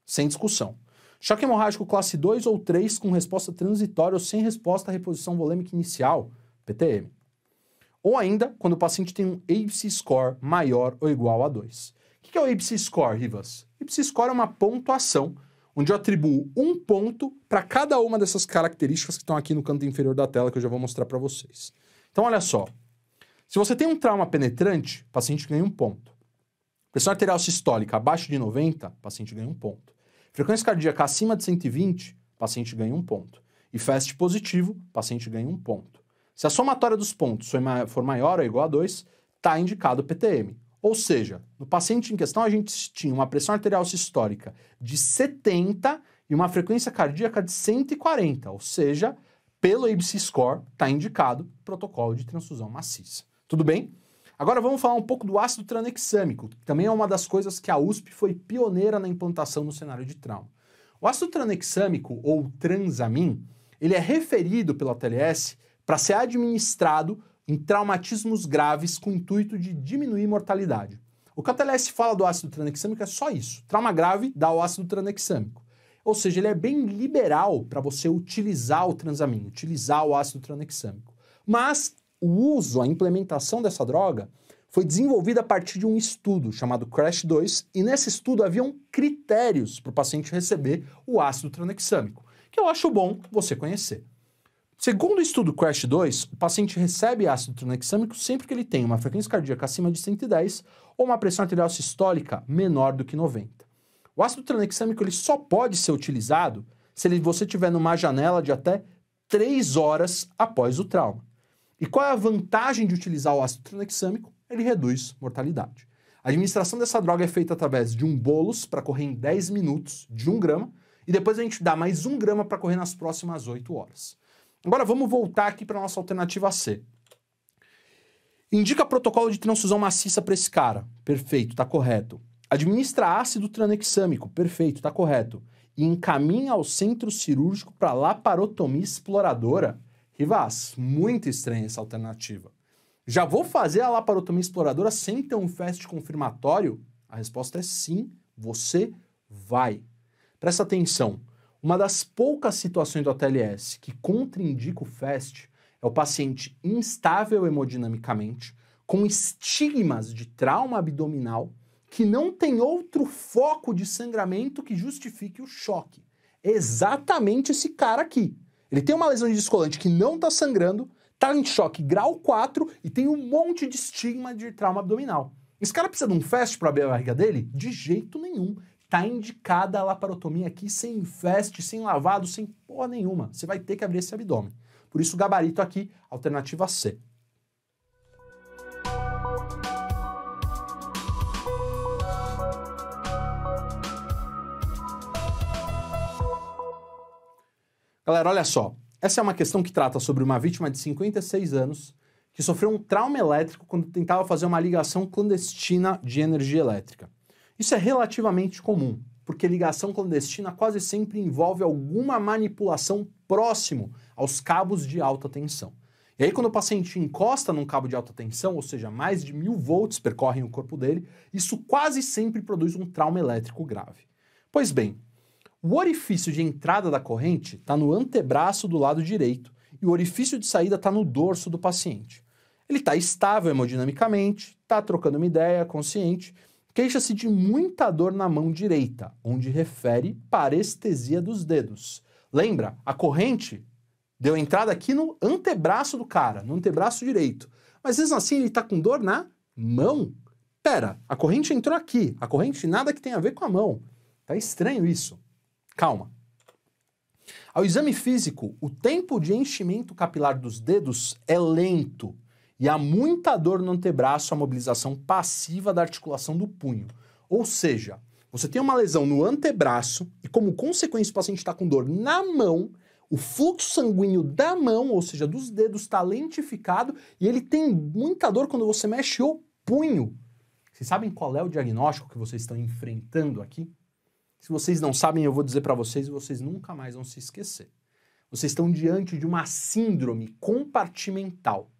Sem discussão. Choque hemorrágico classe 2 ou 3 com resposta transitória ou sem resposta à reposição volêmica inicial PTM. Ou ainda, quando o paciente tem um APSI score maior ou igual a 2. O que é o APSI score, Rivas? APSI score é uma pontuação onde eu atribuo um ponto para cada uma dessas características que estão aqui no canto inferior da tela que eu já vou mostrar para vocês. Então, olha só. Se você tem um trauma penetrante, o paciente ganha um ponto. Pressão arterial sistólica abaixo de 90, o paciente ganha um ponto. Frequência cardíaca acima de 120, o paciente ganha um ponto. E FAST positivo, o paciente ganha um ponto. Se a somatória dos pontos for maior ou igual a 2, está indicado PTM. Ou seja, no paciente em questão, a gente tinha uma pressão arterial sistólica de 70 e uma frequência cardíaca de 140, ou seja, pelo ABC score está indicado protocolo de transfusão maciça. Tudo bem? Agora vamos falar um pouco do ácido tranexâmico, que também é uma das coisas que a USP foi pioneira na implantação no cenário de trauma. O ácido tranexâmico, ou transamin, ele é referido pela TLS para ser administrado em traumatismos graves com o intuito de diminuir mortalidade. O que a TLS fala do ácido tranexâmico é só isso. Trauma grave dá o ácido tranexâmico. Ou seja, ele é bem liberal para você utilizar o transamin, utilizar o ácido tranexâmico. Mas o uso, a implementação dessa droga foi desenvolvida a partir de um estudo chamado CRASH 2, e nesse estudo haviam critérios para o paciente receber o ácido tranexâmico, que eu acho bom você conhecer. Segundo o estudo Crash 2, o paciente recebe ácido tranexâmico sempre que ele tem uma frequência cardíaca acima de 110 ou uma pressão arterial sistólica menor do que 90. O ácido tranexâmico ele só pode ser utilizado se ele, você tiver numa janela de até 3 horas após o trauma. E qual é a vantagem de utilizar o ácido tranexâmico? Ele reduz mortalidade. A administração dessa droga é feita através de um bolus para correr em 10 minutos de 1 grama e depois a gente dá mais 1 grama para correr nas próximas 8 horas. Agora vamos voltar aqui para nossa alternativa C. Indica protocolo de transfusão maciça para esse cara. Perfeito, está correto. Administra ácido tranexâmico. Perfeito, está correto. E encaminha ao centro cirúrgico para laparotomia exploradora. Rivas, muito estranha essa alternativa. Já vou fazer a laparotomia exploradora sem ter um FAST confirmatório? A resposta é sim, você vai. Presta atenção. Uma das poucas situações do ATLS que contraindica o FAST é o paciente instável hemodinamicamente, com estigmas de trauma abdominal, que não tem outro foco de sangramento que justifique o choque. É exatamente esse cara aqui. Ele tem uma lesão de descolante que não está sangrando, está em choque grau 4 e tem um monte de estigma de trauma abdominal. Esse cara precisa de um fast para abrir a barriga dele? De jeito nenhum. Tá indicada a laparotomia aqui sem infeste, sem lavado, sem porra nenhuma. Você vai ter que abrir esse abdômen. Por isso, gabarito aqui, alternativa C. Galera, olha só. Essa é uma questão que trata sobre uma vítima de 56 anos que sofreu um trauma elétrico quando tentava fazer uma ligação clandestina de energia elétrica. Isso é relativamente comum, porque ligação clandestina quase sempre envolve alguma manipulação próximo aos cabos de alta tensão. E aí, quando o paciente encosta num cabo de alta tensão, ou seja, mais de mil volts percorrem o corpo dele, isso quase sempre produz um trauma elétrico grave. Pois bem, o orifício de entrada da corrente está no antebraço do lado direito e o orifício de saída está no dorso do paciente. Ele está estável hemodinamicamente, está trocando uma ideia, consciente, Queixa-se de muita dor na mão direita, onde refere parestesia dos dedos. Lembra? A corrente deu entrada aqui no antebraço do cara, no antebraço direito. Mas mesmo assim ele está com dor na mão. Pera, a corrente entrou aqui. A corrente nada que tem a ver com a mão. Tá estranho isso. Calma. Ao exame físico, o tempo de enchimento capilar dos dedos é lento, e há muita dor no antebraço, a mobilização passiva da articulação do punho. Ou seja, você tem uma lesão no antebraço e, como consequência, o paciente está com dor na mão, o fluxo sanguíneo da mão, ou seja, dos dedos, está lentificado e ele tem muita dor quando você mexe o punho. Vocês sabem qual é o diagnóstico que vocês estão enfrentando aqui? Se vocês não sabem, eu vou dizer para vocês e vocês nunca mais vão se esquecer. Vocês estão diante de uma síndrome compartimental.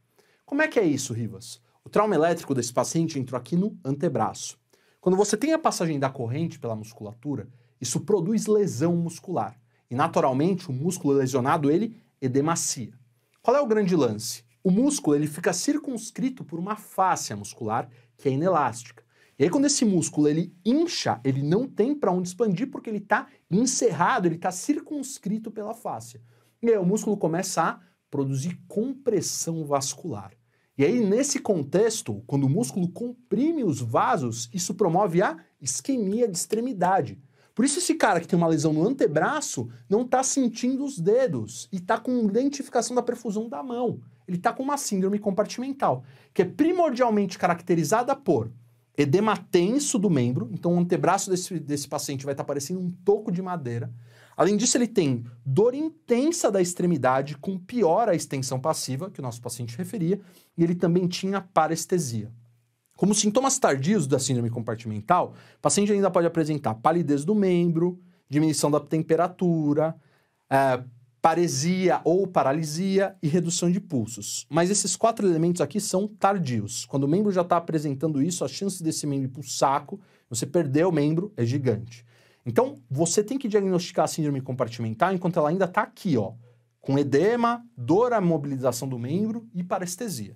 Como é que é isso, Rivas? O trauma elétrico desse paciente entrou aqui no antebraço. Quando você tem a passagem da corrente pela musculatura, isso produz lesão muscular. E naturalmente, o músculo lesionado, ele edemacia. Qual é o grande lance? O músculo, ele fica circunscrito por uma fáscia muscular que é inelástica. E aí quando esse músculo ele incha, ele não tem para onde expandir porque ele está encerrado, ele está circunscrito pela fáscia. E aí o músculo começa a produzir compressão vascular. E aí, nesse contexto, quando o músculo comprime os vasos, isso promove a isquemia de extremidade. Por isso, esse cara que tem uma lesão no antebraço não está sentindo os dedos e está com lentificação da perfusão da mão. Ele está com uma síndrome compartimental, que é primordialmente caracterizada por edema tenso do membro, então o antebraço desse, desse paciente vai estar tá parecendo um toco de madeira. Além disso, ele tem dor intensa da extremidade, com pior a extensão passiva, que o nosso paciente referia, e ele também tinha parestesia. Como sintomas tardios da síndrome compartimental, o paciente ainda pode apresentar palidez do membro, diminuição da temperatura, é, paresia ou paralisia e redução de pulsos. Mas esses quatro elementos aqui são tardios. Quando o membro já está apresentando isso, a chance desse membro ir para o saco, você perder o membro, é gigante. Então, você tem que diagnosticar a síndrome compartimental enquanto ela ainda está aqui, ó, com edema, dor à mobilização do membro e parestesia.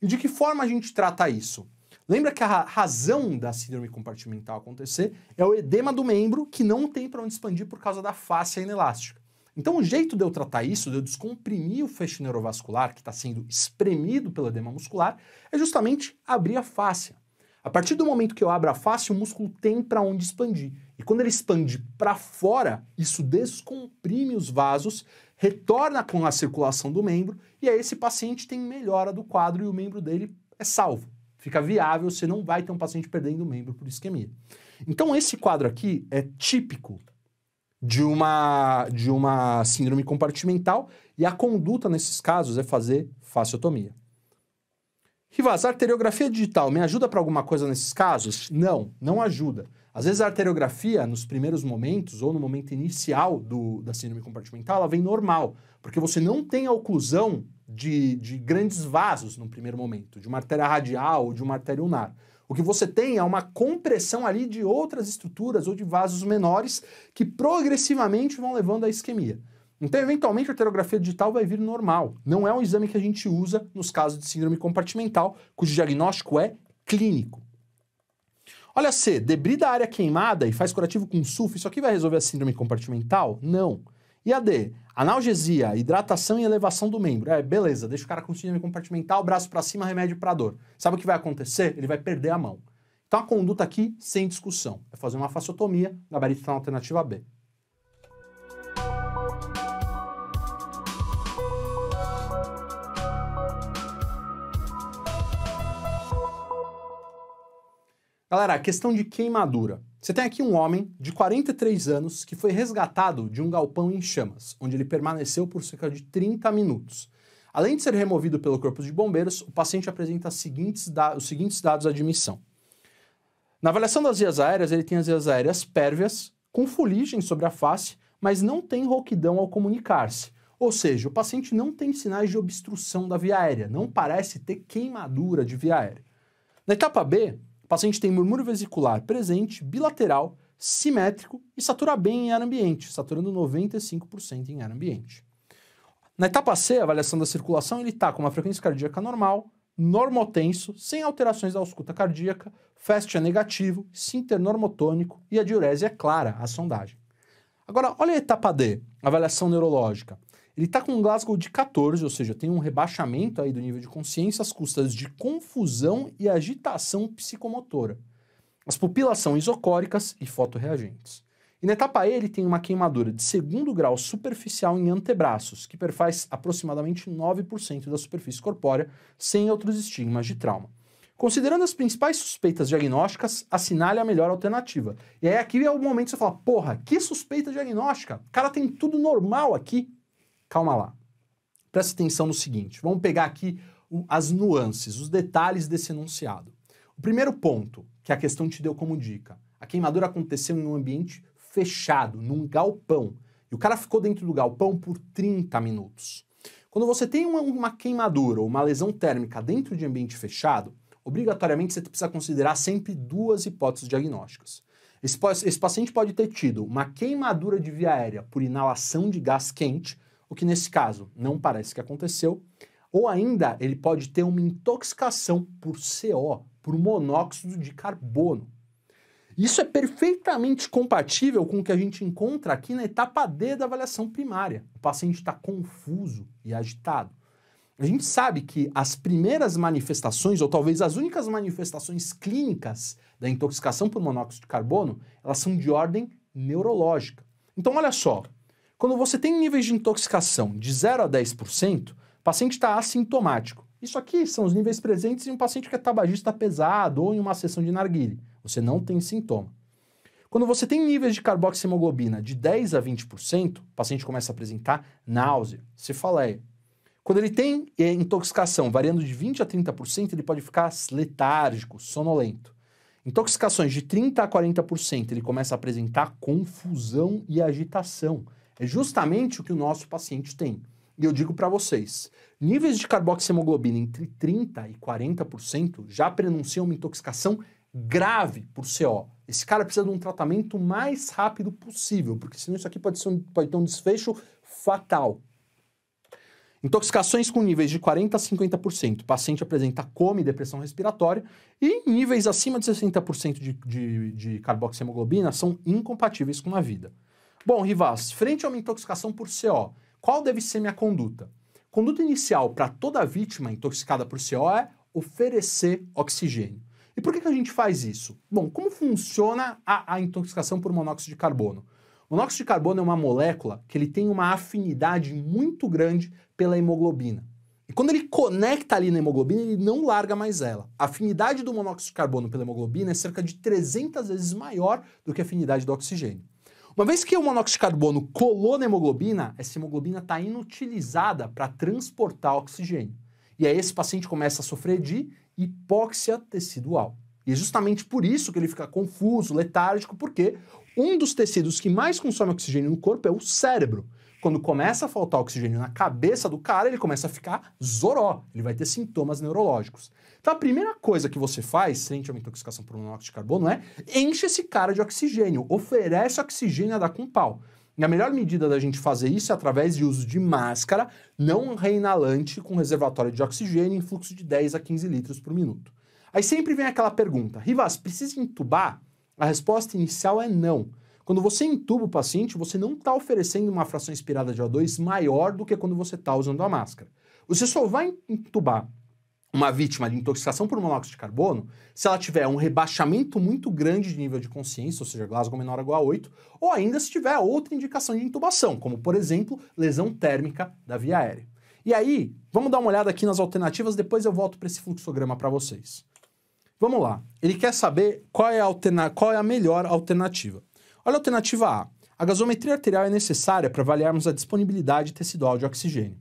E de que forma a gente trata isso? Lembra que a razão da síndrome compartimental acontecer é o edema do membro que não tem para onde expandir por causa da face inelástica. Então, o jeito de eu tratar isso, de eu descomprimir o feixe neurovascular que está sendo espremido pelo edema muscular, é justamente abrir a face. A partir do momento que eu abro a face, o músculo tem para onde expandir. E quando ele expande para fora, isso descomprime os vasos, retorna com a circulação do membro, e aí esse paciente tem melhora do quadro e o membro dele é salvo. Fica viável, você não vai ter um paciente perdendo o membro por isquemia. Então, esse quadro aqui é típico de uma, de uma síndrome compartimental e a conduta nesses casos é fazer fasciotomia. Rivas, arteriografia digital me ajuda para alguma coisa nesses casos? Não, não ajuda. Às vezes a arteriografia, nos primeiros momentos ou no momento inicial do, da síndrome compartimental, ela vem normal, porque você não tem a oclusão de, de grandes vasos no primeiro momento, de uma artéria radial ou de uma artéria ulnar. O que você tem é uma compressão ali de outras estruturas ou de vasos menores que progressivamente vão levando à isquemia. Então, eventualmente, a arteriografia digital vai vir normal. Não é um exame que a gente usa nos casos de síndrome compartimental, cujo diagnóstico é clínico. Olha C, debrida a área queimada e faz curativo com sulfo, isso aqui vai resolver a síndrome compartimental? Não. E a D, analgesia, hidratação e elevação do membro. É, beleza, deixa o cara com síndrome compartimental, braço para cima, remédio para dor. Sabe o que vai acontecer? Ele vai perder a mão. Então a conduta aqui, sem discussão, é fazer uma fasciotomia, gabarito tá na alternativa B. Galera, a questão de queimadura. Você tem aqui um homem de 43 anos que foi resgatado de um galpão em chamas, onde ele permaneceu por cerca de 30 minutos. Além de ser removido pelo Corpo de Bombeiros, o paciente apresenta seguintes os seguintes dados à admissão. Na avaliação das vias aéreas, ele tem as vias aéreas pérvias, com fuligem sobre a face, mas não tem rouquidão ao comunicar-se. Ou seja, o paciente não tem sinais de obstrução da via aérea, não parece ter queimadura de via aérea. Na etapa B, paciente tem murmúrio vesicular presente, bilateral, simétrico e satura bem em ar ambiente, saturando 95% em ar ambiente. Na etapa C, a avaliação da circulação, ele está com uma frequência cardíaca normal, normotenso, sem alterações da ausculta cardíaca, FAST é negativo, sinter normotônico e a diurese é clara, a sondagem. Agora, olha a etapa D, avaliação neurológica. Ele está com um Glasgow de 14, ou seja, tem um rebaixamento aí do nível de consciência às custas de confusão e agitação psicomotora. As pupilas são isocóricas e fotorreagentes. E na etapa E, ele tem uma queimadura de segundo grau superficial em antebraços, que perfaz aproximadamente 9% da superfície corpórea, sem outros estigmas de trauma. Considerando as principais suspeitas diagnósticas, assinale a melhor alternativa. E aí aqui é o momento que você fala, porra, que suspeita diagnóstica? O cara tem tudo normal aqui. Calma lá. Presta atenção no seguinte: vamos pegar aqui o, as nuances, os detalhes desse enunciado. O primeiro ponto que a questão te deu como dica: a queimadura aconteceu em um ambiente fechado, num galpão. E o cara ficou dentro do galpão por 30 minutos. Quando você tem uma, uma queimadura ou uma lesão térmica dentro de ambiente fechado, obrigatoriamente você precisa considerar sempre duas hipóteses diagnósticas. Esse, esse, paciente pode ter tido uma queimadura de via aérea por inalação de gás quente, o que nesse caso não parece que aconteceu. Ou ainda, ele pode ter uma intoxicação por CO, por monóxido de carbono. Isso é perfeitamente compatível com o que a gente encontra aqui na etapa D da avaliação primária. O paciente está confuso e agitado. A gente sabe que as primeiras manifestações, ou talvez as únicas manifestações clínicas da intoxicação por monóxido de carbono, elas são de ordem neurológica. Então, olha só, quando você tem níveis de intoxicação de 0 a 10%, o paciente está assintomático. Isso aqui são os níveis presentes em um paciente que é tabagista pesado ou em uma sessão de narguile. Você não tem sintoma. Quando você tem níveis de carboxihemoglobina de 10 a 20%, o paciente começa a apresentar náusea, cefaleia. Quando ele tem é, intoxicação variando de 20 a 30%, ele pode ficar letárgico, sonolento. Intoxicações de 30 a 40%, ele começa a apresentar confusão e agitação. É justamente o que o nosso paciente tem. E eu digo para vocês, níveis de carboxihemoglobina entre 30 e 40% já prenunciam uma intoxicação grave por CO. Esse cara precisa de um tratamento mais rápido possível, porque senão isso aqui pode, ser um, pode ter um desfecho fatal. Intoxicações com níveis de 40 a 50%. O paciente apresenta coma e depressão respiratória. E níveis acima de 60% de, de, de carboxihemoglobina são incompatíveis com a vida. Bom, Rivas, frente a uma intoxicação por CO, qual deve ser minha conduta? Conduta inicial para toda vítima intoxicada por CO é oferecer oxigênio. E por que, que a gente faz isso? Bom, como funciona a, a intoxicação por monóxido de carbono? monóxido de carbono é uma molécula que ele tem uma afinidade muito grande pela hemoglobina. E quando ele conecta ali na hemoglobina, ele não larga mais ela. A afinidade do monóxido de carbono pela hemoglobina é cerca de 300 vezes maior do que a afinidade do oxigênio. Uma vez que o monóxido de carbono colou na hemoglobina, essa hemoglobina está inutilizada para transportar oxigênio. E aí esse paciente começa a sofrer de hipóxia tecidual. E é justamente por isso que ele fica confuso, letárgico, porque um dos tecidos que mais consome oxigênio no corpo é o cérebro. Quando começa a faltar oxigênio na cabeça do cara, ele começa a ficar zoró, ele vai ter sintomas neurológicos. Então a primeira coisa que você faz frente a uma intoxicação por monóxido de carbono é enche esse cara de oxigênio, oferece oxigênio a dar com pau. E a melhor medida da gente fazer isso é através de uso de máscara não reinalante com reservatório de oxigênio em fluxo de 10 a 15 litros por minuto. Aí sempre vem aquela pergunta: Rivas, precisa entubar? A resposta inicial é não. Quando você entuba o paciente, você não está oferecendo uma fração inspirada de O2 maior do que quando você está usando a máscara. Você só vai entubar uma vítima de intoxicação por monóxido de carbono, se ela tiver um rebaixamento muito grande de nível de consciência, ou seja, Glasgow menor ou igual a 8, ou ainda se tiver outra indicação de intubação, como por exemplo, lesão térmica da via aérea. E aí, vamos dar uma olhada aqui nas alternativas, depois eu volto para esse fluxograma para vocês. Vamos lá. Ele quer saber qual é, a qual é a melhor alternativa. Olha a alternativa A. A gasometria arterial é necessária para avaliarmos a disponibilidade tecidual de oxigênio.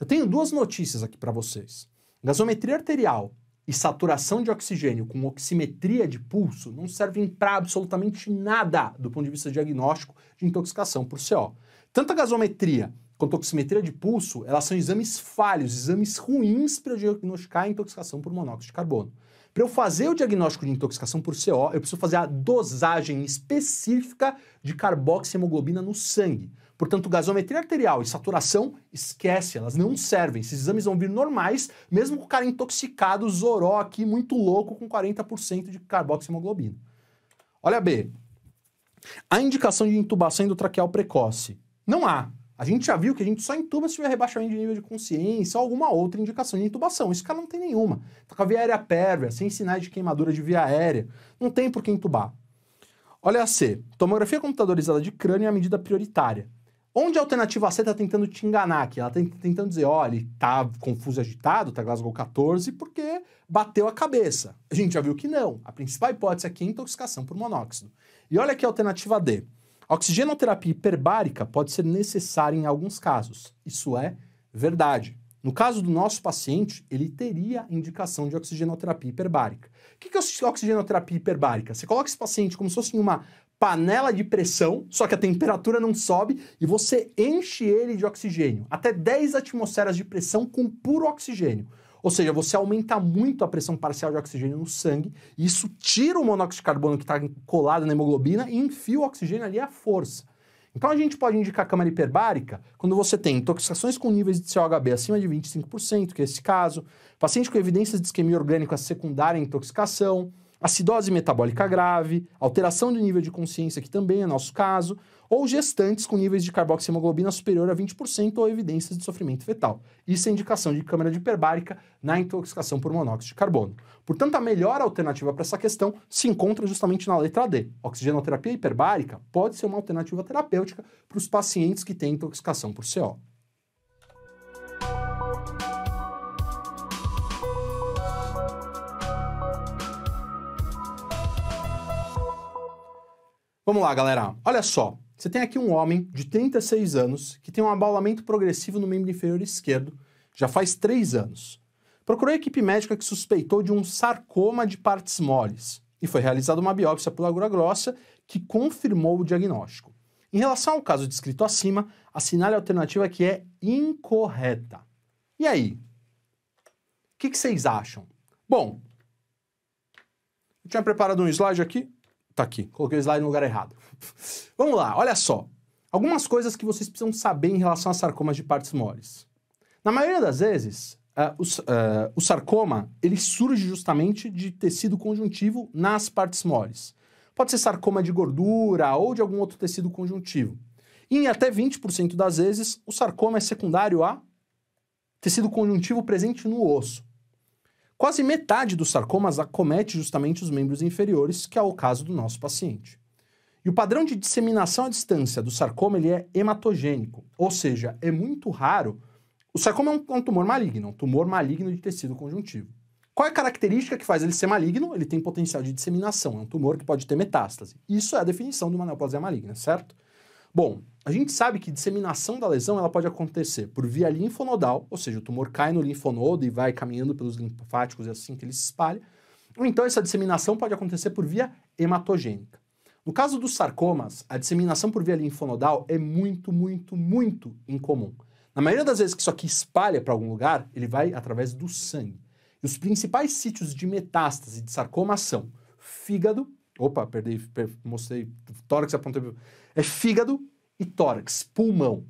Eu tenho duas notícias aqui para vocês. Gasometria arterial e saturação de oxigênio com oximetria de pulso não servem para absolutamente nada do ponto de vista diagnóstico de intoxicação por CO. Tanto a gasometria quanto a oximetria de pulso, elas são exames falhos, exames ruins para diagnosticar a intoxicação por monóxido de carbono. Para eu fazer o diagnóstico de intoxicação por CO, eu preciso fazer a dosagem específica de carboxihemoglobina no sangue. Portanto, gasometria arterial e saturação, esquece, elas não servem. Esses exames vão vir normais, mesmo com o cara intoxicado, zoró aqui, muito louco, com 40% de carboxihemoglobina. Olha B. A indicação de intubação endotraqueal precoce. Não há. A gente já viu que a gente só intuba se tiver rebaixamento de nível de consciência ou alguma outra indicação de intubação. Esse cara não tem nenhuma. Tá com a via aérea pérvia, sem sinais de queimadura de via aérea. Não tem por que intubar. Olha a C. Tomografia computadorizada de crânio é a medida prioritária. Onde a alternativa C está tentando te enganar aqui? Ela está tentando dizer, olha, tá está confuso e agitado, está Glasgow 14, porque bateu a cabeça. A gente já viu que não. A principal hipótese aqui é intoxicação por monóxido. E olha aqui a alternativa D. oxigenoterapia hiperbárica pode ser necessária em alguns casos. Isso é verdade. No caso do nosso paciente, ele teria indicação de oxigenoterapia hiperbárica. O que é oxigenoterapia hiperbárica? Você coloca esse paciente como se fosse em uma panela de pressão, só que a temperatura não sobe, e você enche ele de oxigênio, até 10 atmosferas de pressão com puro oxigênio. Ou seja, você aumenta muito a pressão parcial de oxigênio no sangue, e isso tira o monóxido de carbono que está colado na hemoglobina e enfia o oxigênio ali à força. Então a gente pode indicar câmara hiperbárica quando você tem intoxicações com níveis de COHB acima de 25%, que é esse caso, paciente com evidências de isquemia orgânica secundária à intoxicação, acidose metabólica grave, alteração do nível de consciência, que também é nosso caso, ou gestantes com níveis de carboxihemoglobina superior a 20% ou evidências de sofrimento fetal. Isso é indicação de câmara de hiperbárica na intoxicação por monóxido de carbono. Portanto, a melhor alternativa para essa questão se encontra justamente na letra D. Oxigenoterapia hiperbárica pode ser uma alternativa terapêutica para os pacientes que têm intoxicação por CO. Vamos lá, galera. Olha só. Você tem aqui um homem de 36 anos que tem um abaulamento progressivo no membro inferior esquerdo já faz 3 anos. Procurou a equipe médica que suspeitou de um sarcoma de partes moles e foi realizada uma biópsia pela agulha grossa que confirmou o diagnóstico. Em relação ao caso descrito acima, assinale a alternativa é que é incorreta. E aí? O que, que vocês acham? Bom, eu tinha preparado um slide aqui, Tá aqui, coloquei o slide no lugar errado. Vamos lá, olha só. Algumas coisas que vocês precisam saber em relação a sarcomas de partes moles. Na maioria das vezes, uh, o, uh, o sarcoma ele surge justamente de tecido conjuntivo nas partes moles. Pode ser sarcoma de gordura ou de algum outro tecido conjuntivo. E em até 20% das vezes, o sarcoma é secundário a tecido conjuntivo presente no osso. Quase metade dos sarcomas acomete justamente os membros inferiores, que é o caso do nosso paciente. E o padrão de disseminação à distância do sarcoma ele é hematogênico, ou seja, é muito raro. O sarcoma é um, é um tumor maligno, um tumor maligno de tecido conjuntivo. Qual é a característica que faz ele ser maligno? Ele tem potencial de disseminação, é um tumor que pode ter metástase. Isso é a definição de uma neoplasia maligna, certo? Bom, a gente sabe que disseminação da lesão ela pode acontecer por via linfonodal, ou seja, o tumor cai no linfonodo e vai caminhando pelos linfáticos e é assim que ele se espalha. Ou então essa disseminação pode acontecer por via hematogênica. No caso dos sarcomas, a disseminação por via linfonodal é muito, muito, muito incomum. Na maioria das vezes que isso aqui espalha para algum lugar, ele vai através do sangue. E os principais sítios de metástase de sarcoma são fígado, Opa, perdi, mostrei tórax apontei. É, é fígado e tórax, pulmão.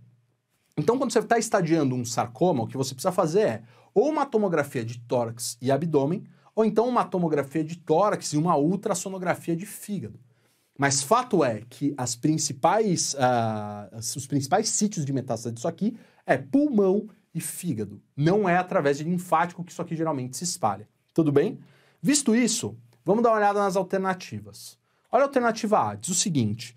Então, quando você está estadiando um sarcoma, o que você precisa fazer é ou uma tomografia de tórax e abdômen, ou então uma tomografia de tórax e uma ultrassonografia de fígado. Mas fato é que as principais, uh, os principais sítios de metástase disso aqui é pulmão e fígado. Não é através de linfático que isso aqui geralmente se espalha. Tudo bem? Visto isso, Vamos dar uma olhada nas alternativas. Olha a alternativa A, diz o seguinte: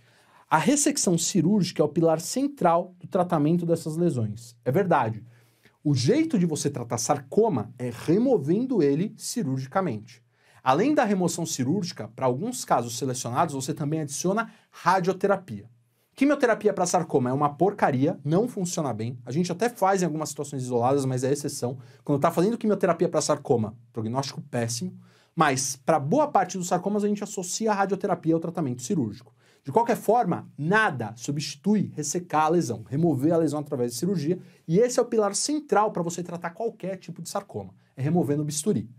a ressecção cirúrgica é o pilar central do tratamento dessas lesões. É verdade. O jeito de você tratar sarcoma é removendo ele cirurgicamente. Além da remoção cirúrgica, para alguns casos selecionados, você também adiciona radioterapia. Quimioterapia para sarcoma é uma porcaria, não funciona bem. A gente até faz em algumas situações isoladas, mas é exceção. Quando está fazendo quimioterapia para sarcoma, prognóstico péssimo. Mas, para boa parte dos sarcomas, a gente associa a radioterapia ao tratamento cirúrgico. De qualquer forma, nada substitui ressecar a lesão, remover a lesão através de cirurgia, e esse é o pilar central para você tratar qualquer tipo de sarcoma, é removendo o bisturi.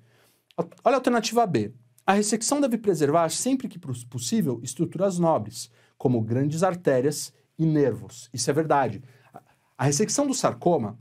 Olha a alternativa B. A ressecção deve preservar, sempre que possível, estruturas nobres, como grandes artérias e nervos. Isso é verdade. A ressecção do sarcoma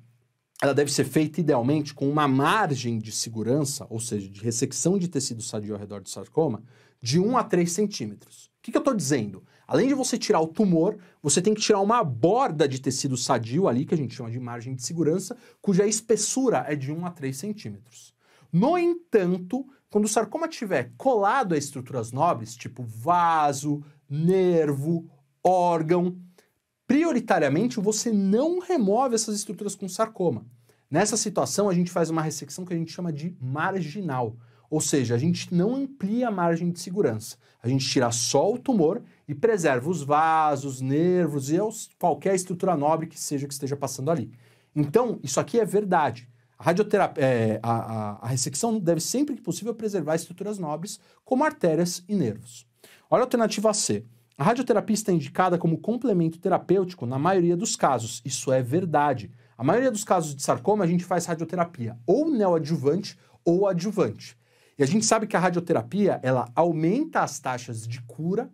ela deve ser feita idealmente com uma margem de segurança, ou seja, de ressecção de tecido sadio ao redor do sarcoma, de 1 a 3 centímetros. O que, que eu estou dizendo? Além de você tirar o tumor, você tem que tirar uma borda de tecido sadio ali, que a gente chama de margem de segurança, cuja espessura é de 1 a 3 centímetros. No entanto, quando o sarcoma estiver colado a estruturas nobres, tipo vaso, nervo, órgão, prioritariamente você não remove essas estruturas com sarcoma. Nessa situação, a gente faz uma ressecção que a gente chama de marginal, ou seja, a gente não amplia a margem de segurança. A gente tira só o tumor e preserva os vasos, nervos e qualquer estrutura nobre que seja que esteja passando ali. Então, isso aqui é verdade. A radioterapia, é, a, a, a ressecção deve sempre que possível preservar estruturas nobres, como artérias e nervos. Olha a alternativa C. A radioterapia está indicada como complemento terapêutico na maioria dos casos. Isso é verdade. A maioria dos casos de sarcoma a gente faz radioterapia ou neoadjuvante ou adjuvante. E a gente sabe que a radioterapia, ela aumenta as taxas de cura,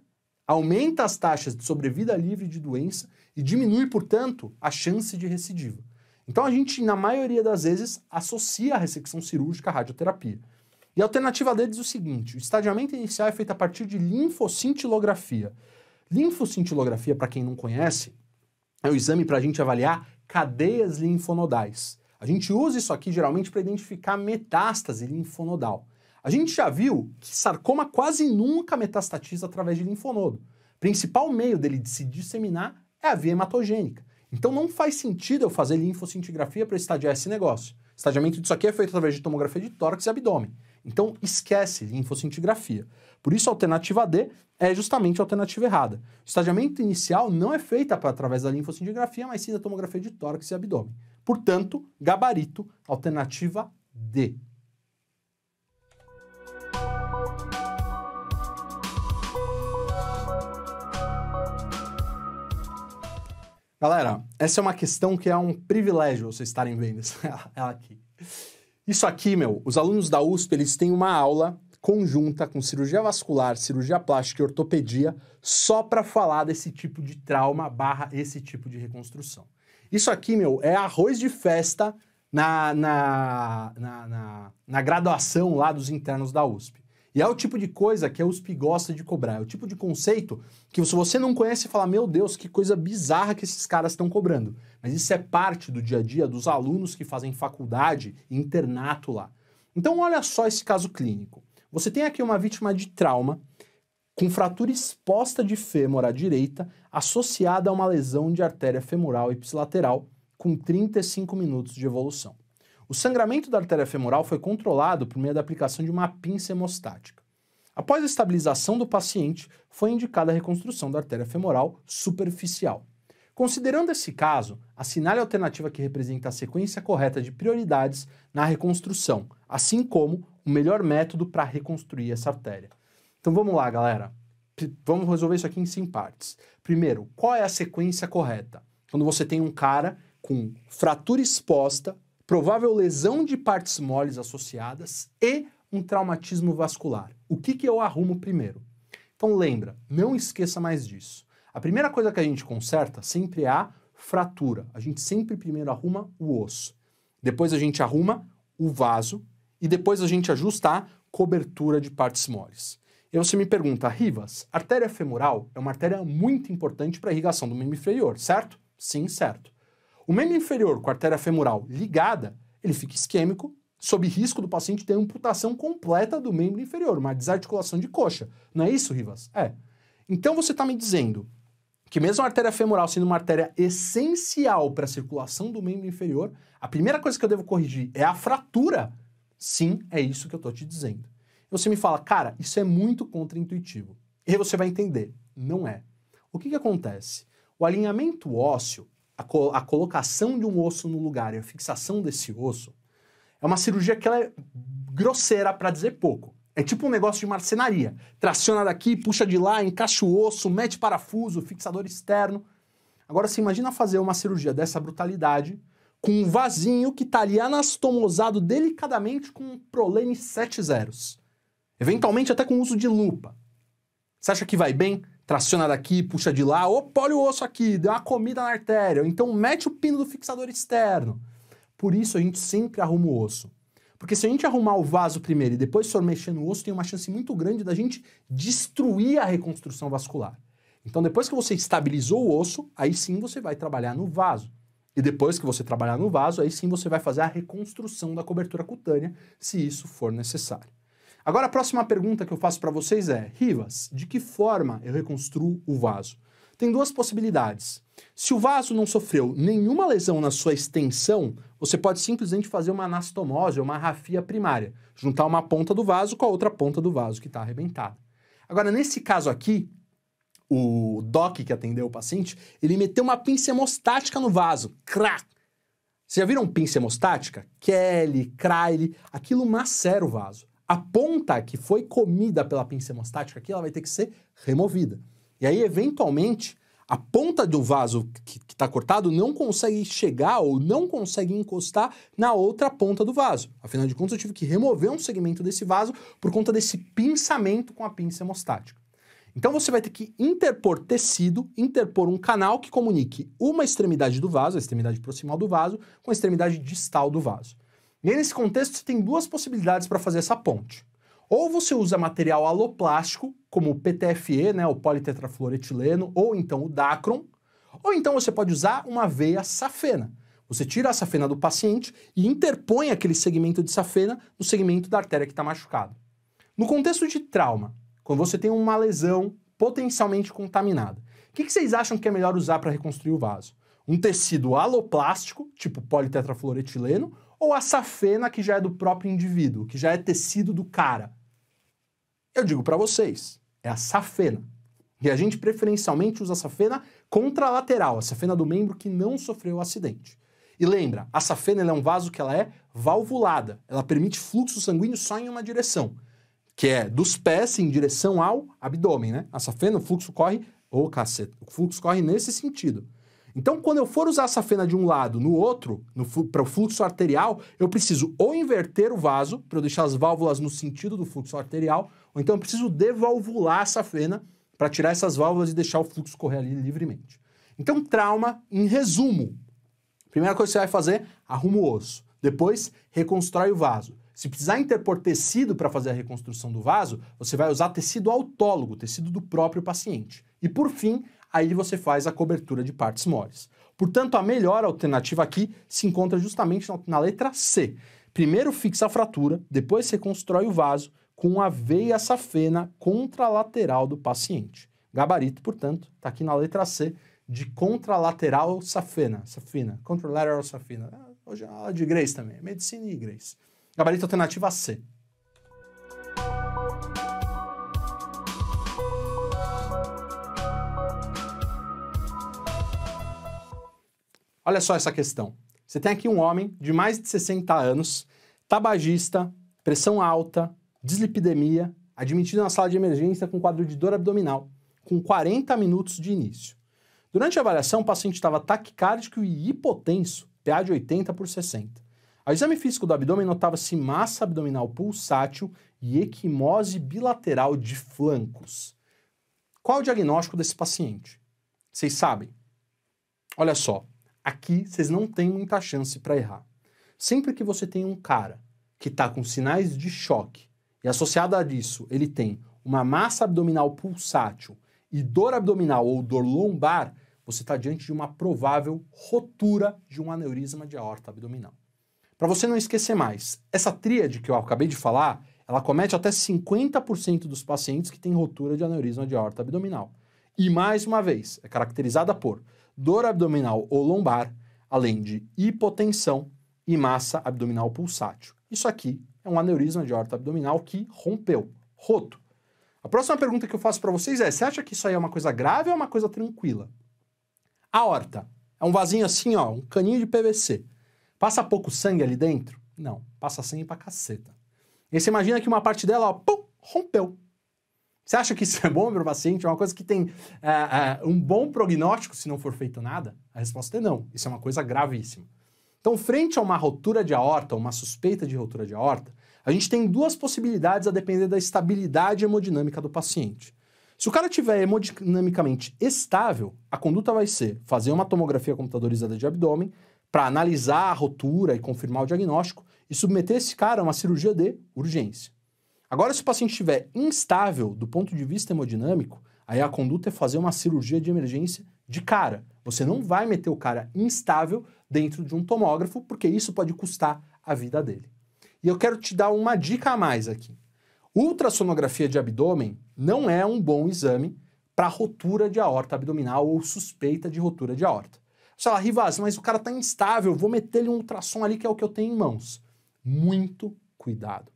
aumenta as taxas de sobrevida livre de doença e diminui, portanto, a chance de recidiva. Então a gente, na maioria das vezes, associa a ressecção cirúrgica à radioterapia. E a alternativa deles é o seguinte: o estadiamento inicial é feito a partir de linfocintilografia. Linfocintilografia, para quem não conhece, é um exame para a gente avaliar cadeias linfonodais. A gente usa isso aqui geralmente para identificar metástase linfonodal. A gente já viu que sarcoma quase nunca metastatiza através de linfonodo. principal meio dele de se disseminar é a via hematogênica. Então não faz sentido eu fazer linfocintigrafia para estadiar esse negócio. Estadiamento disso aqui é feito através de tomografia de tórax e abdômen. Então esquece infoscintigrafia. Por isso a alternativa D é justamente a alternativa errada. O estadiamento inicial não é feito através da linfocintigrafia, mas sim da tomografia de tórax e abdômen. Portanto, gabarito, alternativa D. Galera, essa é uma questão que é um privilégio vocês estarem vendo ela aqui. Isso aqui, meu, os alunos da USP, eles têm uma aula conjunta com cirurgia vascular, cirurgia plástica e ortopedia só para falar desse tipo de trauma barra esse tipo de reconstrução. Isso aqui, meu, é arroz de festa na, na, na, na, na graduação lá dos internos da USP. E é o tipo de coisa que a USP gosta de cobrar, é o tipo de conceito que se você não conhece, fala, meu Deus, que coisa bizarra que esses caras estão cobrando. Mas isso é parte do dia a dia dos alunos que fazem faculdade internato lá. Então olha só esse caso clínico. Você tem aqui uma vítima de trauma com fratura exposta de fêmur à direita associada a uma lesão de artéria femoral ipsilateral com 35 minutos de evolução. O sangramento da artéria femoral foi controlado por meio da aplicação de uma pinça hemostática. Após a estabilização do paciente, foi indicada a reconstrução da artéria femoral superficial. Considerando esse caso, assinale a alternativa que representa a sequência correta de prioridades na reconstrução, assim como o melhor método para reconstruir essa artéria. Então vamos lá, galera. P vamos resolver isso aqui em cinco partes. Primeiro, qual é a sequência correta? Quando você tem um cara com fratura exposta, provável lesão de partes moles associadas e um traumatismo vascular. O que, que eu arrumo primeiro? Então lembra, não esqueça mais disso. A primeira coisa que a gente conserta sempre é a fratura. A gente sempre primeiro arruma o osso. Depois a gente arruma o vaso e depois a gente ajusta a cobertura de partes moles. E você me pergunta, Rivas, artéria femoral é uma artéria muito importante para a irrigação do membro inferior, certo? Sim, certo. O membro inferior com a artéria femoral ligada, ele fica isquêmico, sob risco do paciente ter amputação completa do membro inferior, uma desarticulação de coxa. Não é isso, Rivas? É. Então você está me dizendo que mesmo a artéria femoral sendo uma artéria essencial para a circulação do membro inferior, a primeira coisa que eu devo corrigir é a fratura. Sim, é isso que eu estou te dizendo. Você me fala, cara, isso é muito contraintuitivo. E aí você vai entender, não é. O que, que acontece? O alinhamento ósseo a, co a colocação de um osso no lugar e a fixação desse osso, é uma cirurgia que ela é grosseira para dizer pouco. É tipo um negócio de marcenaria. Traciona daqui, puxa de lá, encaixa o osso, mete parafuso, fixador externo. Agora você imagina fazer uma cirurgia dessa brutalidade com um vasinho que está ali anastomosado delicadamente com um prolene 7 zeros. Eventualmente até com uso de lupa. Você acha que vai bem? traciona daqui, puxa de lá, opa, olha o osso aqui, deu uma comida na artéria, então mete o pino do fixador externo. Por isso a gente sempre arruma o osso. Porque se a gente arrumar o vaso primeiro e depois for mexer no osso, tem uma chance muito grande da gente destruir a reconstrução vascular. Então, depois que você estabilizou o osso, aí sim você vai trabalhar no vaso. E depois que você trabalhar no vaso, aí sim você vai fazer a reconstrução da cobertura cutânea, se isso for necessário. Agora, a próxima pergunta que eu faço para vocês é: Rivas, de que forma eu reconstruo o vaso? Tem duas possibilidades. Se o vaso não sofreu nenhuma lesão na sua extensão, você pode simplesmente fazer uma anastomose uma rafia primária, juntar uma ponta do vaso com a outra ponta do vaso que está arrebentada. Agora, nesse caso aqui, o doc que atendeu o paciente, ele meteu uma pinça hemostática no vaso. Crac! Vocês já viram pinça hemostática? Kelly, Kraile, aquilo macera o vaso. A ponta que foi comida pela pinça hemostática aqui, ela vai ter que ser removida. E aí, eventualmente, a ponta do vaso que está cortado não consegue chegar ou não consegue encostar na outra ponta do vaso. Afinal de contas, eu tive que remover um segmento desse vaso por conta desse pinçamento com a pinça hemostática. Então você vai ter que interpor tecido, interpor um canal que comunique uma extremidade do vaso, a extremidade proximal do vaso, com a extremidade distal do vaso. E aí, nesse contexto, você tem duas possibilidades para fazer essa ponte. Ou você usa material aloplástico, como o PTFE, né, o politetrafluoretileno, ou então o Dacron, ou então você pode usar uma veia safena. Você tira a safena do paciente e interpõe aquele segmento de safena no segmento da artéria que está machucado. No contexto de trauma, quando você tem uma lesão potencialmente contaminada, o que, que vocês acham que é melhor usar para reconstruir o vaso? Um tecido aloplástico, tipo politetrafluoretileno, ou a safena que já é do próprio indivíduo, que já é tecido do cara? Eu digo para vocês, é a safena. E a gente preferencialmente usa a safena contralateral, a safena do membro que não sofreu o acidente. E lembra, a safena é um vaso que ela é valvulada, ela permite fluxo sanguíneo só em uma direção, que é dos pés em direção ao abdômen, né? A safena, o fluxo corre, ou oh, caceta, o fluxo corre nesse sentido. Então, quando eu for usar a safena de um lado no outro, para o fluxo arterial, eu preciso ou inverter o vaso, para eu deixar as válvulas no sentido do fluxo arterial, ou então eu preciso devalvular a safena para tirar essas válvulas e deixar o fluxo correr ali livremente. Então, trauma, em resumo, primeira coisa que você vai fazer, arruma o osso. Depois, reconstrói o vaso. Se precisar interpor tecido para fazer a reconstrução do vaso, você vai usar tecido autólogo, tecido do próprio paciente. E por fim, aí você faz a cobertura de partes moles. Portanto, a melhor alternativa aqui se encontra justamente na, letra C. Primeiro fixa a fratura, depois você constrói o vaso com a veia safena contralateral do paciente. Gabarito, portanto, está aqui na letra C de contralateral safena, Safena, contralateral safena. Ah, hoje é aula de inglês também, é medicina e inglês. Gabarito alternativa C. Olha só essa questão. Você tem aqui um homem de mais de 60 anos, tabagista, pressão alta, dislipidemia, admitido na sala de emergência com quadro de dor abdominal, com 40 minutos de início. Durante a avaliação, o paciente estava taquicárdico e hipotenso, PA de 80 por 60. Ao exame físico do abdômen, notava-se massa abdominal pulsátil e equimose bilateral de flancos. Qual o diagnóstico desse paciente? Vocês sabem? Olha só, Aqui vocês não têm muita chance para errar. Sempre que você tem um cara que está com sinais de choque e associado a isso ele tem uma massa abdominal pulsátil e dor abdominal ou dor lombar, você está diante de uma provável rotura de um aneurisma de aorta abdominal. Para você não esquecer mais, essa tríade que eu acabei de falar, ela comete até 50% dos pacientes que têm rotura de aneurisma de aorta abdominal. E mais uma vez, é caracterizada por dor abdominal ou lombar, além de hipotensão e massa abdominal pulsátil. Isso aqui é um aneurisma de aorta abdominal que rompeu, roto. A próxima pergunta que eu faço para vocês é: você acha que isso aí é uma coisa grave ou é uma coisa tranquila? A aorta é um vasinho assim, ó, um caninho de PVC. Passa pouco sangue ali dentro? Não, passa sangue pra caceta. E você imagina que uma parte dela, ó, pum, rompeu. Você acha que isso é bom para o paciente? É uma coisa que tem é, é, um bom prognóstico se não for feito nada? A resposta é não. Isso é uma coisa gravíssima. Então, frente a uma rotura de aorta, uma suspeita de rotura de aorta, a gente tem duas possibilidades a depender da estabilidade hemodinâmica do paciente. Se o cara tiver hemodinamicamente estável, a conduta vai ser fazer uma tomografia computadorizada de abdômen para analisar a rotura e confirmar o diagnóstico e submeter esse cara a uma cirurgia de urgência. Agora, se o paciente estiver instável do ponto de vista hemodinâmico, aí a conduta é fazer uma cirurgia de emergência de cara. Você não vai meter o cara instável dentro de um tomógrafo, porque isso pode custar a vida dele. E eu quero te dar uma dica a mais aqui. Ultrassonografia de abdômen não é um bom exame para rotura de aorta abdominal ou suspeita de rotura de aorta. Você fala, Rivas, mas o cara está instável, vou meter-lhe um ultrassom ali que é o que eu tenho em mãos. Muito cuidado.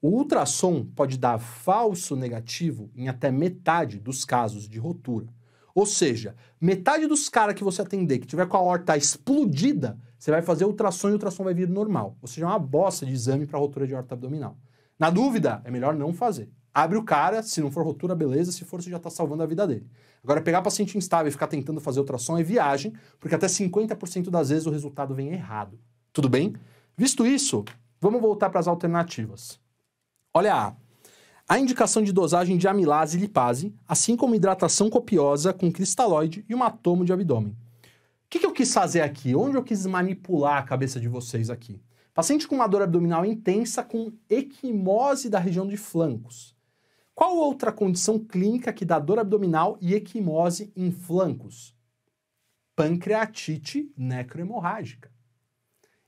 O ultrassom pode dar falso negativo em até metade dos casos de rotura. Ou seja, metade dos caras que você atender que tiver com a horta explodida, você vai fazer ultrassom e o ultrassom vai vir normal. Ou seja, é uma bosta de exame para rotura de horta abdominal. Na dúvida, é melhor não fazer. Abre o cara, se não for rotura, beleza, se for, você já está salvando a vida dele. Agora, pegar paciente instável e ficar tentando fazer ultrassom é viagem, porque até 50% das vezes o resultado vem errado. Tudo bem? Visto isso, vamos voltar para as alternativas. Olha a a indicação de dosagem de amilase e lipase, assim como hidratação copiosa com cristalóide e um atomo de abdômen. O que, que, eu quis fazer aqui? Onde eu quis manipular a cabeça de vocês aqui? Paciente com uma dor abdominal intensa com equimose da região de flancos. Qual outra condição clínica que dá dor abdominal e equimose em flancos? Pancreatite necrohemorrágica.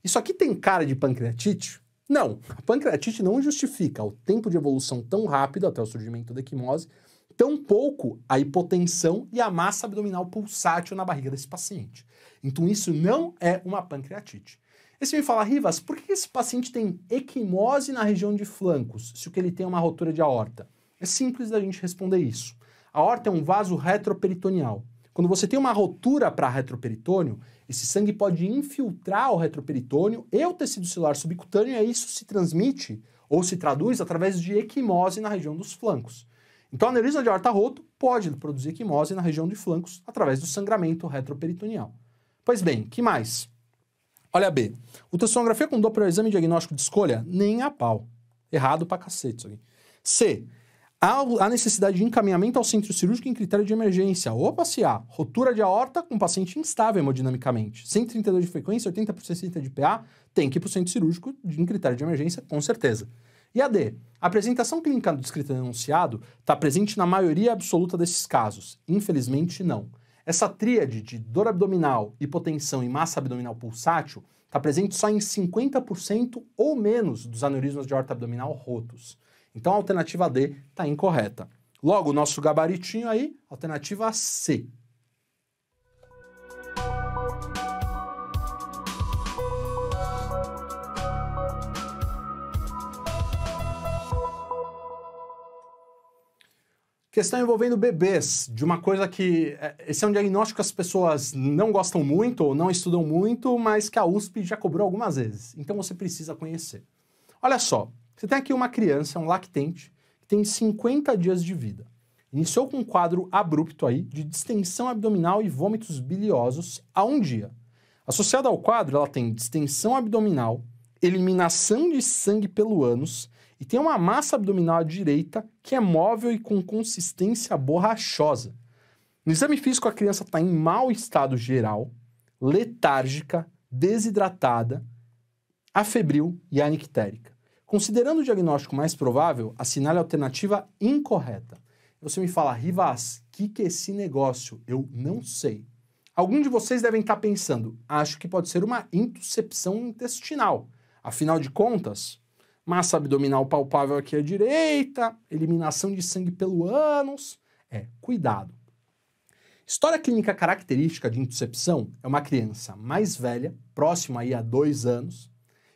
Isso aqui tem cara de pancreatite? Não, a pancreatite não justifica o tempo de evolução tão rápido até o surgimento da equimose, tampouco a hipotensão e a massa abdominal pulsátil na barriga desse paciente. Então isso não é uma pancreatite. E você me fala, Rivas, por que esse paciente tem equimose na região de flancos, se o que ele tem é uma rotura de aorta? É simples da gente responder isso. A aorta é um vaso retroperitoneal. Quando você tem uma rotura para retroperitônio, esse sangue pode infiltrar o retroperitônio e o tecido celular subcutâneo, e isso se transmite ou se traduz através de equimose na região dos flancos. Então, a aneurisma de aorta roto pode produzir equimose na região de flancos através do sangramento retroperitoneal. Pois bem, que mais? Olha B. Ultrassonografia com Doppler é exame diagnóstico de escolha? Nem a pau. Errado pra cacete isso aqui. C. Há necessidade de encaminhamento ao centro cirúrgico em critério de emergência. Opa, se há rotura de aorta com paciente instável hemodinamicamente. 132 de frequência, 80 de PA, tem que ir para o centro cirúrgico em critério de emergência, com certeza. E a D. A apresentação clínica do descrito enunciado está presente na maioria absoluta desses casos. Infelizmente, não. Essa tríade de dor abdominal, hipotensão e massa abdominal pulsátil está presente só em 50% ou menos dos aneurismas de aorta abdominal rotos. Então a alternativa D está incorreta. Logo, o nosso gabaritinho aí, alternativa C. Questão envolvendo bebês, de uma coisa que. É, esse é um diagnóstico que as pessoas não gostam muito ou não estudam muito, mas que a USP já cobrou algumas vezes. Então você precisa conhecer. Olha só, você tem aqui uma criança, um lactente, que tem 50 dias de vida. Iniciou com um quadro abrupto aí de distensão abdominal e vômitos biliosos a um dia. Associada ao quadro, ela tem distensão abdominal, eliminação de sangue pelo ânus e tem uma massa abdominal à direita que é móvel e com consistência borrachosa. No exame físico, a criança está em mau estado geral, letárgica, desidratada, afebril e aniquitérica. Considerando o diagnóstico mais provável, assinale a alternativa incorreta. Você me fala, Rivas, que que é esse negócio? Eu não sei. Algum de vocês devem estar tá pensando, acho que pode ser uma intuscepção intestinal. Afinal de contas, massa abdominal palpável aqui à direita, eliminação de sangue pelo ânus. É, cuidado. História clínica característica de intuscepção é uma criança mais velha, próxima aí a dois anos,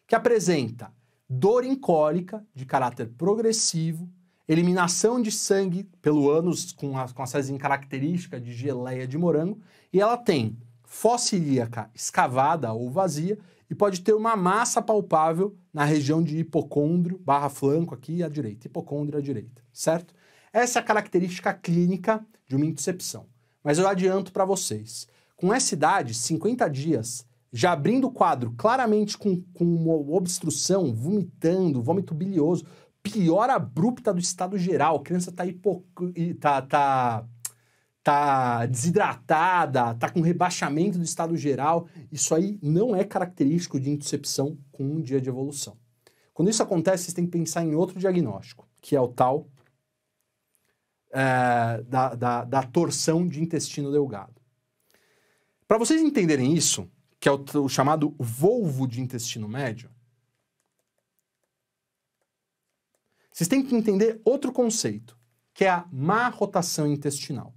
que apresenta dor incólica de caráter progressivo, eliminação de sangue pelo ânus com a, com a césima característica de geleia de morango, e ela tem ilíaca escavada ou vazia e pode ter uma massa palpável na região de hipocôndrio, barra flanco aqui à direita, hipocôndrio à direita, certo? Essa é a característica clínica de uma intercepção. Mas eu adianto para vocês, com essa idade, 50 dias, já abrindo o quadro claramente com, com uma obstrução, vomitando, vômito bilioso, piora abrupta do estado geral, a criança está hipo, tá, tá, tá desidratada, está com rebaixamento do estado geral, isso aí não é característico de intercepção com um dia de evolução. Quando isso acontece, vocês têm que pensar em outro diagnóstico, que é o tal é, da, da, da torção de intestino delgado. Para vocês entenderem isso, que é o, o chamado volvo de intestino médio, vocês têm que entender outro conceito, que é a má rotação intestinal.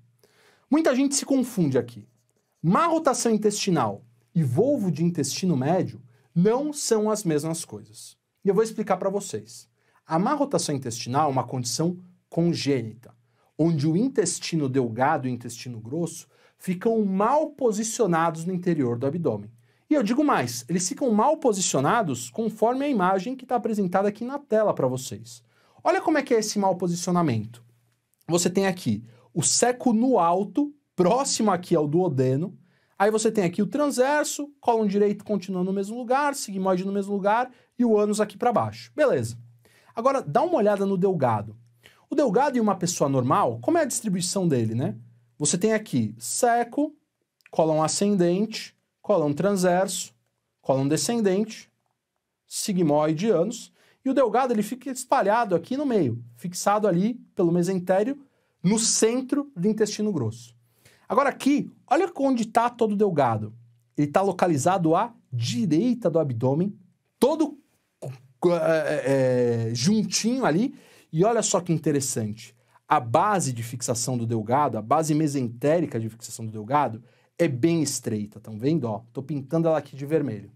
Muita gente se confunde aqui. Má rotação intestinal e volvo de intestino médio não são as mesmas coisas. E eu vou explicar para vocês. A má rotação intestinal é uma condição congênita, onde o intestino delgado e o intestino grosso ficam mal posicionados no interior do abdômen. E eu digo mais, eles ficam mal posicionados conforme a imagem que está apresentada aqui na tela para vocês. Olha como é que é esse mal posicionamento. Você tem aqui o seco no alto, próximo aqui ao duodeno. Aí você tem aqui o transverso, colo direito continuando no mesmo lugar, sigmoide no mesmo lugar e o ânus aqui para baixo. Beleza. Agora, dá uma olhada no delgado. O delgado em uma pessoa normal, como é a distribuição dele, né? Você tem aqui seco, colo ascendente, cólon transverso, colon descendente, sigmoidianos, e o delgado ele fica espalhado aqui no meio, fixado ali pelo mesentério, no centro do intestino grosso. Agora aqui, olha onde está todo o delgado. Ele está localizado à direita do abdômen, todo é, é, é, juntinho ali. E olha só que interessante. A base de fixação do delgado, a base mesentérica de fixação do delgado, é bem estreita, estão vendo? Ó, pintando ela aqui de vermelho.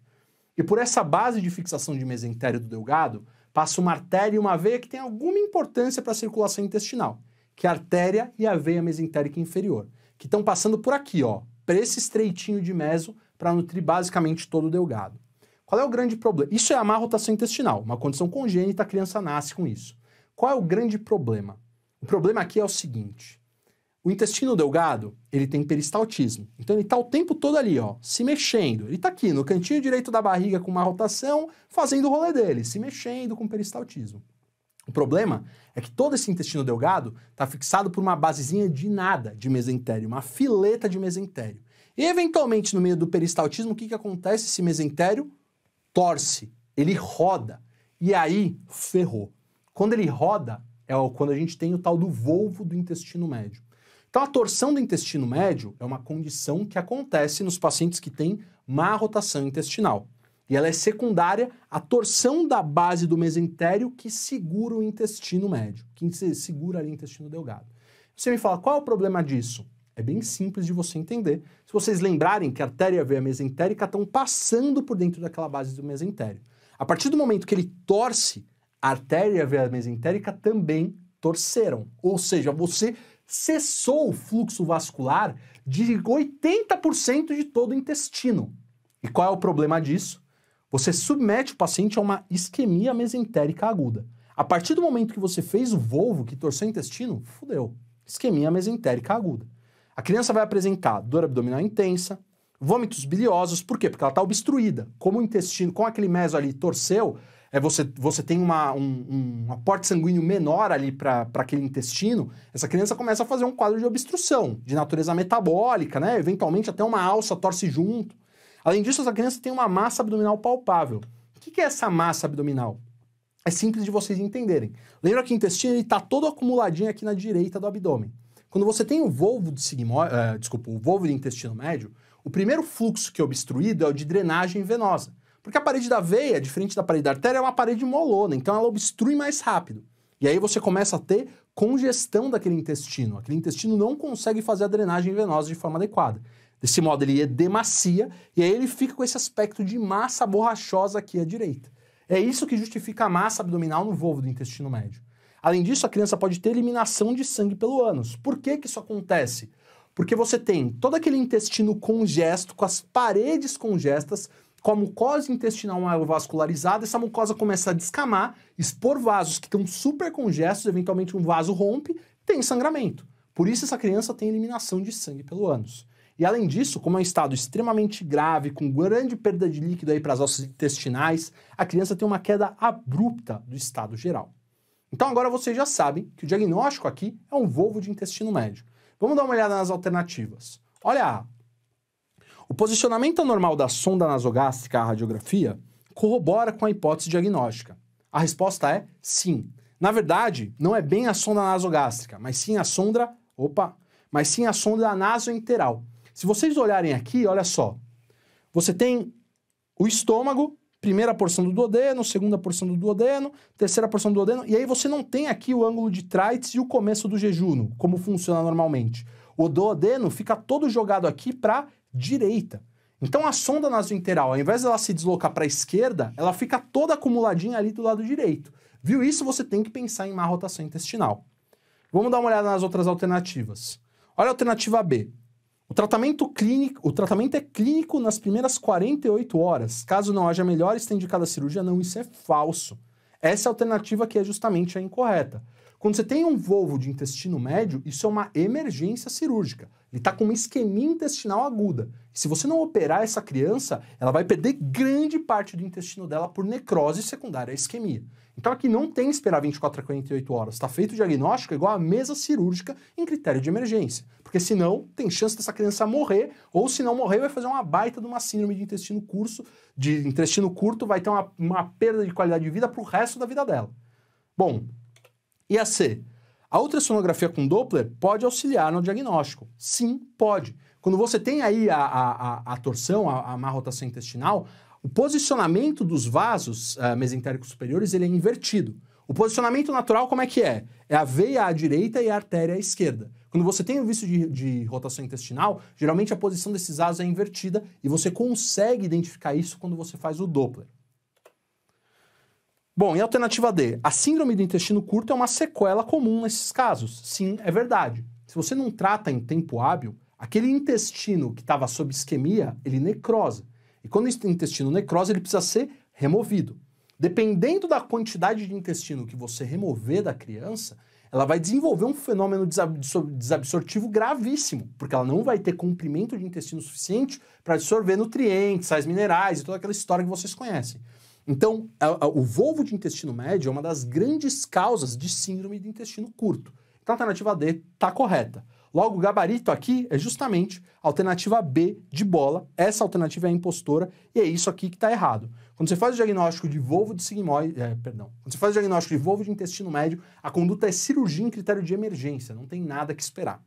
E por essa base de fixação de mesentério do delgado, passa uma artéria e uma veia que tem alguma importância para a circulação intestinal, que é a artéria e a veia mesentérica inferior, que estão passando por aqui, ó, para esse estreitinho de meso para nutrir basicamente todo o delgado. Qual é o grande problema? Isso é a má rotação intestinal, uma condição congênita, a criança nasce com isso. Qual é o grande problema? O problema aqui é o seguinte: o intestino delgado, ele tem peristaltismo. Então ele está o tempo todo ali, ó, se mexendo. Ele está aqui no cantinho direito da barriga com uma rotação, fazendo o rolê dele, se mexendo com peristaltismo. O problema é que todo esse intestino delgado está fixado por uma basezinha de nada de mesentério, uma fileta de mesentério. E eventualmente no meio do peristaltismo, o que, que acontece? Esse mesentério torce, ele roda. E aí ferrou. Quando ele roda, é quando a gente tem o tal do volvo do intestino médio. Então, a torção do intestino médio é uma condição que acontece nos pacientes que têm má rotação intestinal. E ela é secundária à torção da base do mesentério que segura o intestino médio, que segura ali o intestino delgado. Você me fala, qual é o problema disso? É bem simples de você entender. Se vocês lembrarem que a artéria e a veia mesentérica estão passando por dentro daquela base do mesentério. A partir do momento que ele torce, a artéria e a veia mesentérica também torceram. Ou seja, você cessou o fluxo vascular de 80% de todo o intestino. E qual é o problema disso? Você submete o paciente a uma isquemia mesentérica aguda. A partir do momento que você fez o volvo, que torceu o intestino, fudeu. Isquemia mesentérica aguda. A criança vai apresentar dor abdominal intensa, vômitos biliosos, por quê? Porque ela está obstruída. Como o intestino, com aquele meso ali torceu, é você, você tem uma, um, um aporte sanguíneo menor ali para aquele intestino, essa criança começa a fazer um quadro de obstrução, de natureza metabólica, né? Eventualmente até uma alça torce junto. Além disso, essa criança tem uma massa abdominal palpável. O que é essa massa abdominal? É simples de vocês entenderem. Lembra que o intestino está todo acumuladinho aqui na direita do abdômen. Quando você tem o volvo de sigmo, uh, desculpa, o volvo de intestino médio, o primeiro fluxo que é obstruído é o de drenagem venosa. Porque a parede da veia, diferente da parede da artéria, é uma parede molona, então ela obstrui mais rápido. E aí você começa a ter congestão daquele intestino. Aquele intestino não consegue fazer a drenagem venosa de forma adequada. Desse modo, ele demacia e aí ele fica com esse aspecto de massa borrachosa aqui à direita. É isso que justifica a massa abdominal no volvo do intestino médio. Além disso, a criança pode ter eliminação de sangue pelo ânus. Por que, que isso acontece? Porque você tem todo aquele intestino congesto, com as paredes congestas, com a mucosa intestinal vascularizada, essa mucosa começa a descamar, expor vasos que estão super congestos, eventualmente um vaso rompe, tem sangramento. Por isso essa criança tem eliminação de sangue pelo ânus. E além disso, como é um estado extremamente grave, com grande perda de líquido aí para as alças intestinais, a criança tem uma queda abrupta do estado geral. Então agora vocês já sabem que o diagnóstico aqui é um volvo de intestino médio. Vamos dar uma olhada nas alternativas. Olha A, o posicionamento anormal da sonda nasogástrica à radiografia corrobora com a hipótese diagnóstica. A resposta é sim. Na verdade, não é bem a sonda nasogástrica, mas sim a sonda, opa, mas sim a sonda nasoenteral. Se vocês olharem aqui, olha só. Você tem o estômago, primeira porção do duodeno, segunda porção do duodeno, terceira porção do duodeno, e aí você não tem aqui o ângulo de Treitz e o começo do jejuno, como funciona normalmente. O duodeno fica todo jogado aqui para direita. Então a sonda nasointeral, ao invés dela se deslocar para a esquerda, ela fica toda acumuladinha ali do lado direito. Viu isso? Você tem que pensar em má rotação intestinal. Vamos dar uma olhada nas outras alternativas. Olha a alternativa B. O tratamento, clínico, o tratamento é clínico nas primeiras 48 horas. Caso não haja melhora, está indicada a cirurgia. Não, isso é falso. Essa é a alternativa que é justamente a incorreta. Quando você tem um volvo de intestino médio, isso é uma emergência cirúrgica. Ele está com uma isquemia intestinal aguda. Se você não operar essa criança, ela vai perder grande parte do intestino dela por necrose secundária à isquemia. Então aqui não tem esperar 24 a 48 horas. Está feito o diagnóstico igual a mesa cirúrgica em critério de emergência. Porque senão tem chance dessa criança morrer, ou se não morrer, vai fazer uma baita de uma síndrome de intestino curto, de intestino curto, vai ter uma, uma perda de qualidade de vida para o resto da vida dela. Bom, e a C? A ultrassonografia com Doppler pode auxiliar no diagnóstico. Sim, pode. Quando você tem aí a, a, a, a torção, a, a má rotação intestinal, o posicionamento dos vasos uh, mesentéricos superiores ele é invertido. O posicionamento natural como é que é? É a veia à direita e a artéria à esquerda. Quando você tem o vício de, de, rotação intestinal, geralmente a posição desses vasos é invertida e você consegue identificar isso quando você faz o Doppler. Bom, e alternativa D? A síndrome do intestino curto é uma sequela comum nesses casos. Sim, é verdade. Se você não trata em tempo hábil, aquele intestino que estava sob isquemia, ele necrosa. E quando o intestino necrosa, ele precisa ser removido. Dependendo da quantidade de intestino que você remover da criança, ela vai desenvolver um fenômeno desabsortivo gravíssimo, porque ela não vai ter comprimento de intestino suficiente para absorver nutrientes, sais minerais e toda aquela história que vocês conhecem. Então, a, a, o volvo de intestino médio é uma das grandes causas de síndrome de intestino curto. Então, a alternativa D está correta. Logo, o gabarito aqui é justamente a alternativa B de bola. Essa alternativa é a impostora e é isso aqui que está errado. Quando você faz o diagnóstico de volvo de sigmoide, é, perdão, quando você faz o diagnóstico de volvo de intestino médio, a conduta é cirurgia em critério de emergência, não tem nada que esperar.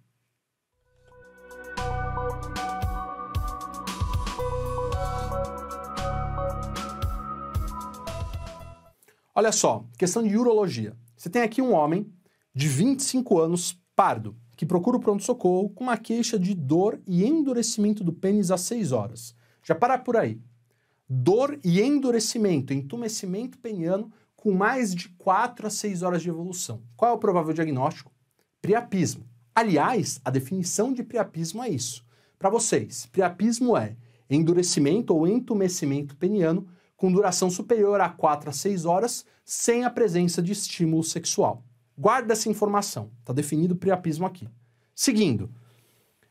Olha só, questão de urologia. Você tem aqui um homem de 25 anos, pardo, que procura o pronto-socorro com uma queixa de dor e endurecimento do pênis às 6 horas. Já para por aí. Dor e endurecimento, entumecimento peniano com mais de 4 a 6 horas de evolução. Qual é o provável diagnóstico? Priapismo. Aliás, a definição de priapismo é isso. Para vocês, priapismo é endurecimento ou entumecimento peniano com duração superior a 4 a 6 horas, sem a presença de estímulo sexual. Guarda essa informação, está definido o priapismo aqui. Seguindo,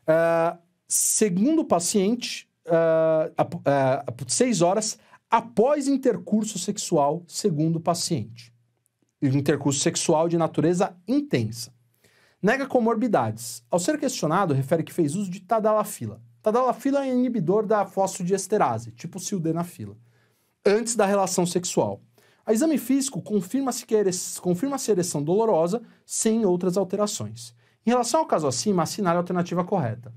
uh, segundo o paciente, uh, uh, 6 horas após intercurso sexual, segundo o paciente. Intercurso sexual de natureza intensa. Nega comorbidades. Ao ser questionado, refere que fez uso de tadalafila. Tadalafila é inibidor da fosfodiesterase, tipo sildenafila antes da relação sexual. A exame físico confirma-se confirma a ereção dolorosa sem outras alterações. Em relação ao caso acima, assinale a alternativa correta.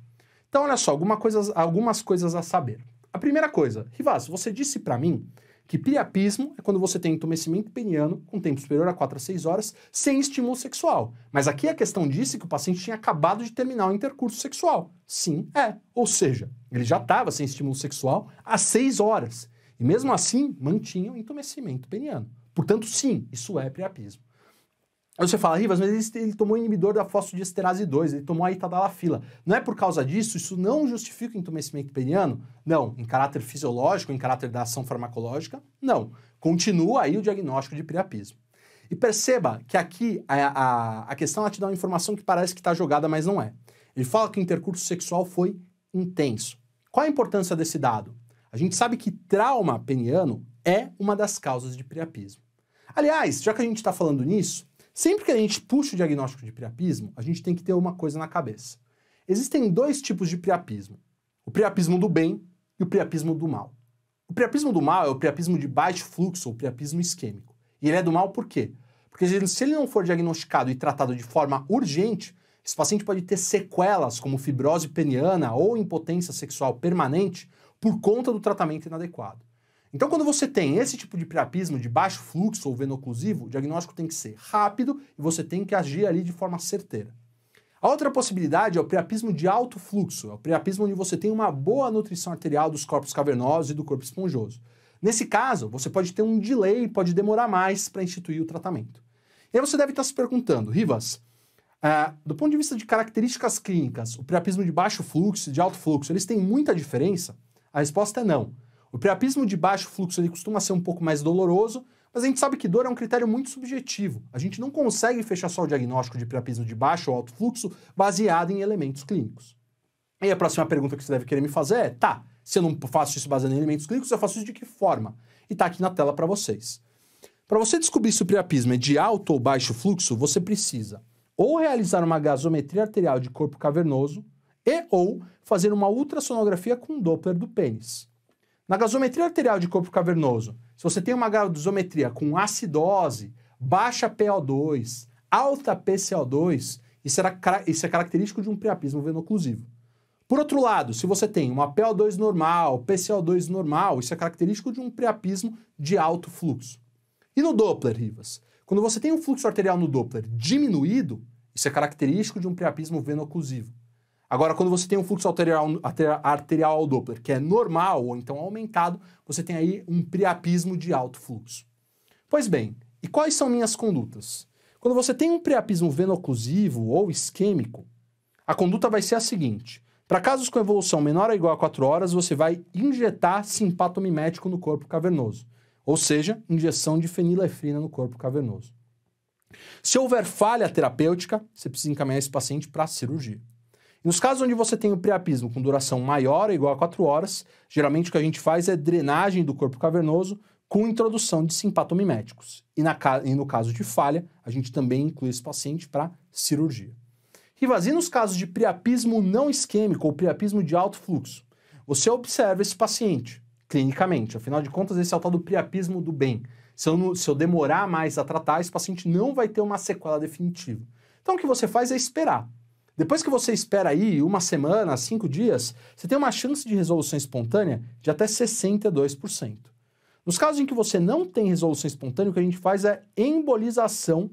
Então, olha só, alguma coisa, algumas coisas a saber. A primeira coisa, Rivas, você disse para mim que priapismo é quando você tem entumecimento peniano com tempo superior a 4 a 6 horas sem estímulo sexual. Mas aqui a questão disse que o paciente tinha acabado de terminar o intercurso sexual. Sim, é. Ou seja, ele já estava sem estímulo sexual há 6 horas. E mesmo assim, mantinha o entumecimento peniano. Portanto, sim, isso é priapismo. Aí você fala, Rivas, mas ele, ele tomou inibidor da fosfodiesterase 2, ele tomou a itadalafila. Não é por causa disso? Isso não justifica o entumecimento peniano? Não. Em caráter fisiológico, em caráter da ação farmacológica? Não. Continua aí o diagnóstico de priapismo. E perceba que aqui a, a, a questão ela é te dá uma informação que parece que está jogada, mas não é. Ele fala que o intercurso sexual foi intenso. Qual a importância desse dado? A gente sabe que trauma peniano é uma das causas de priapismo. Aliás, já que a gente está falando nisso, sempre que a gente puxa o diagnóstico de priapismo, a gente tem que ter uma coisa na cabeça. Existem dois tipos de priapismo: o priapismo do bem e o priapismo do mal. O priapismo do mal é o priapismo de baixo fluxo, ou priapismo isquêmico. E ele é do mal por quê? Porque se ele não for diagnosticado e tratado de forma urgente, esse paciente pode ter sequelas como fibrose peniana ou impotência sexual permanente por conta do tratamento inadequado. Então, quando você tem esse tipo de priapismo de baixo fluxo ou venoclusivo, o diagnóstico tem que ser rápido e você tem que agir ali de forma certeira. A outra possibilidade é o priapismo de alto fluxo, é o priapismo onde você tem uma boa nutrição arterial dos corpos cavernosos e do corpo esponjoso. Nesse caso, você pode ter um delay, pode demorar mais para instituir o tratamento. E aí você deve estar tá se perguntando, Rivas, é, do ponto de vista de características clínicas, o priapismo de baixo fluxo e de alto fluxo, eles têm muita diferença? A resposta é não. O priapismo de baixo fluxo ele costuma ser um pouco mais doloroso, mas a gente sabe que dor é um critério muito subjetivo. A gente não consegue fechar só o diagnóstico de priapismo de baixo ou alto fluxo baseado em elementos clínicos. E a próxima pergunta que você deve querer me fazer é: tá, se eu não faço isso baseado em elementos clínicos, eu faço isso de que forma? E tá aqui na tela para vocês. Para você descobrir se o priapismo é de alto ou baixo fluxo, você precisa ou realizar uma gasometria arterial de corpo cavernoso, e ou fazer uma ultrassonografia com Doppler do pênis. Na gasometria arterial de corpo cavernoso, se você tem uma gasometria com acidose, baixa PO2, alta PCO2, isso, era, isso é característico de um priapismo venoclusivo. Por outro lado, se você tem uma PO2 normal, PCO2 normal, isso é característico de um priapismo de alto fluxo. E no Doppler, Rivas? Quando você tem um fluxo arterial no Doppler diminuído, isso é característico de um priapismo venoclusivo. Agora, quando você tem um fluxo arterial, arterial ao Doppler que é normal ou então aumentado, você tem aí um priapismo de alto fluxo. Pois bem, e quais são minhas condutas? Quando você tem um priapismo venoclusivo ou isquêmico, a conduta vai ser a seguinte: para casos com evolução menor ou igual a 4 horas, você vai injetar simpatomimético no corpo cavernoso, ou seja, injeção de fenilefrina no corpo cavernoso. Se houver falha terapêutica, você precisa encaminhar esse paciente para a cirurgia. E nos casos onde você tem o priapismo com duração maior ou igual a 4 horas, geralmente o que a gente faz é drenagem do corpo cavernoso com introdução de simpatomiméticos. E, na, e no caso de falha, a gente também inclui esse paciente para cirurgia. Rivas, e nos casos de priapismo não isquêmico ou priapismo de alto fluxo? Você observa esse paciente clinicamente, afinal de contas, esse é o tal do priapismo do bem. Se eu, se eu demorar mais a tratar, esse paciente não vai ter uma sequela definitiva. Então, o que você faz é esperar. Depois que você espera aí uma semana, cinco dias, você tem uma chance de resolução espontânea de até 62%. Nos casos em que você não tem resolução espontânea, o que a gente faz é embolização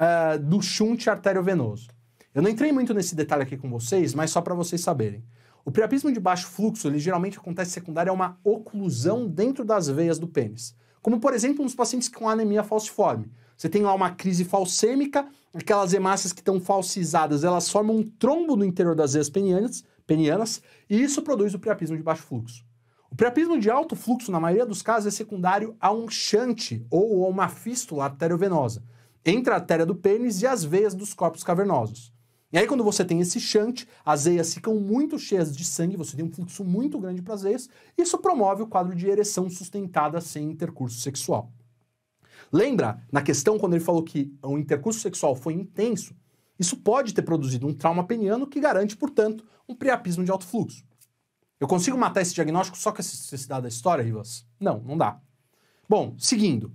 uh, do chunte arteriovenoso. Eu não entrei muito nesse detalhe aqui com vocês, mas só para vocês saberem. O priapismo de baixo fluxo, ele geralmente acontece secundário a uma oclusão dentro das veias do pênis. Como, por exemplo, nos pacientes com anemia falciforme. Você tem lá uma crise falsêmica aquelas hemácias que estão falsizadas, elas formam um trombo no interior das veias penianas, penianas e isso produz o priapismo de baixo fluxo. O priapismo de alto fluxo, na maioria dos casos, é secundário a um chante ou a uma fístula arteriovenosa entre a artéria do pênis e as veias dos corpos cavernosos. E aí, quando você tem esse chante, as veias ficam muito cheias de sangue, você tem um fluxo muito grande para as veias, isso promove o quadro de ereção sustentada sem intercurso sexual. Lembra, na questão, quando ele falou que o intercurso sexual foi intenso, isso pode ter produzido um trauma peniano que garante, portanto, um priapismo de alto fluxo. Eu consigo matar esse diagnóstico só com a necessidade da história, Rivas? Não, não dá. Bom, seguindo.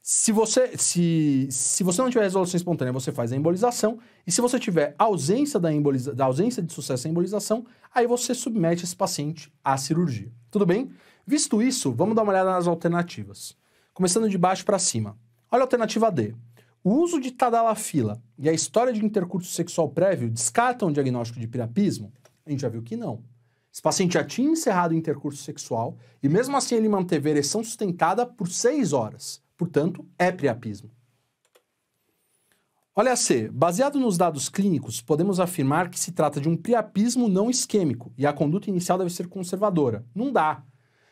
Se você, se, se você não tiver resolução espontânea, você faz a embolização. E se você tiver ausência da, emboliza, da ausência de sucesso à embolização, aí você submete esse paciente à cirurgia. Tudo bem? Visto isso, vamos dar uma olhada nas alternativas. Começando de baixo para cima. Olha a alternativa D. O uso de tadalafila e a história de intercurso sexual prévio descartam o diagnóstico de priapismo. A gente já viu que não. Esse paciente já tinha encerrado o intercurso sexual e mesmo assim ele manteve a ereção sustentada por 6 horas. Portanto, é priapismo. Olha a C. Baseado nos dados clínicos, podemos afirmar que se trata de um priapismo não isquêmico e a conduta inicial deve ser conservadora. Não dá.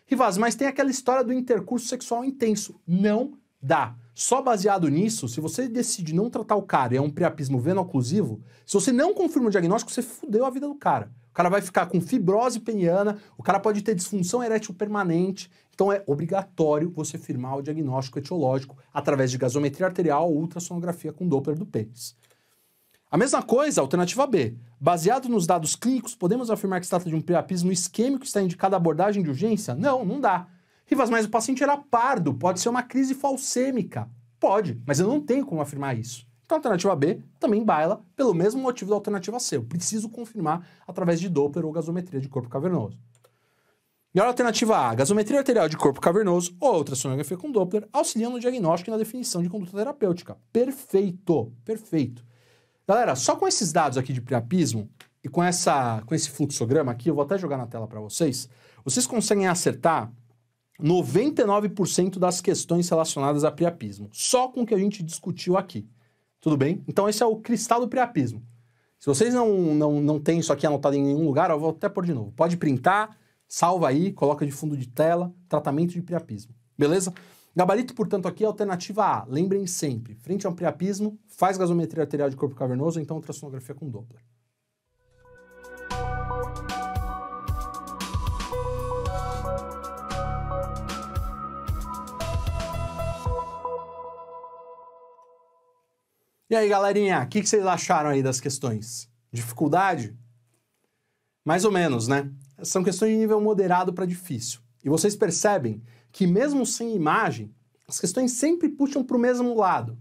Rivas, mas tem aquela história do intercurso sexual intenso. Não dá. Só baseado nisso, se você decide não tratar o cara e é um priapismo veno-oclusivo, se você não confirma o diagnóstico, você fudeu a vida do cara. O cara vai ficar com fibrose peniana, o cara pode ter disfunção erétil permanente. Então é obrigatório você firmar o diagnóstico etiológico através de gasometria arterial ou ultrassonografia com Doppler do pênis. A mesma coisa, alternativa B. Baseado nos dados clínicos, podemos afirmar que se trata de um priapismo isquêmico e está indicada a abordagem de urgência? Não, não dá. Rivas, mas o paciente era pardo, pode ser uma crise falsêmica. Pode, mas eu não tenho como afirmar isso. Então a alternativa B também baila pelo mesmo motivo da alternativa C. Eu preciso confirmar através de Doppler ou gasometria de corpo cavernoso. E a alternativa A, gasometria arterial de corpo cavernoso ou ultrassonografia com Doppler auxiliam no diagnóstico e na definição de conduta terapêutica. Perfeito, perfeito. Galera, só com esses dados aqui de priapismo e com, essa, com esse fluxograma aqui, eu vou até jogar na tela para vocês, vocês conseguem acertar 99% das questões relacionadas a priapismo, só com o que a gente discutiu aqui. Tudo bem? Então esse é o cristal do priapismo. Se vocês não, não, não têm isso aqui anotado em nenhum lugar, eu vou até pôr de novo. Pode printar, salva aí, coloca de fundo de tela, tratamento de priapismo. Beleza? Gabarito, portanto, aqui é a alternativa A. Lembrem sempre, frente a um priapismo, faz gasometria arterial de corpo cavernoso, então ultrassonografia com Doppler. E aí, galerinha, o que, que vocês acharam aí das questões? Dificuldade? Mais ou menos, né? São questões de nível moderado para difícil. E vocês percebem que, mesmo sem imagem, as questões sempre puxam para o mesmo lado.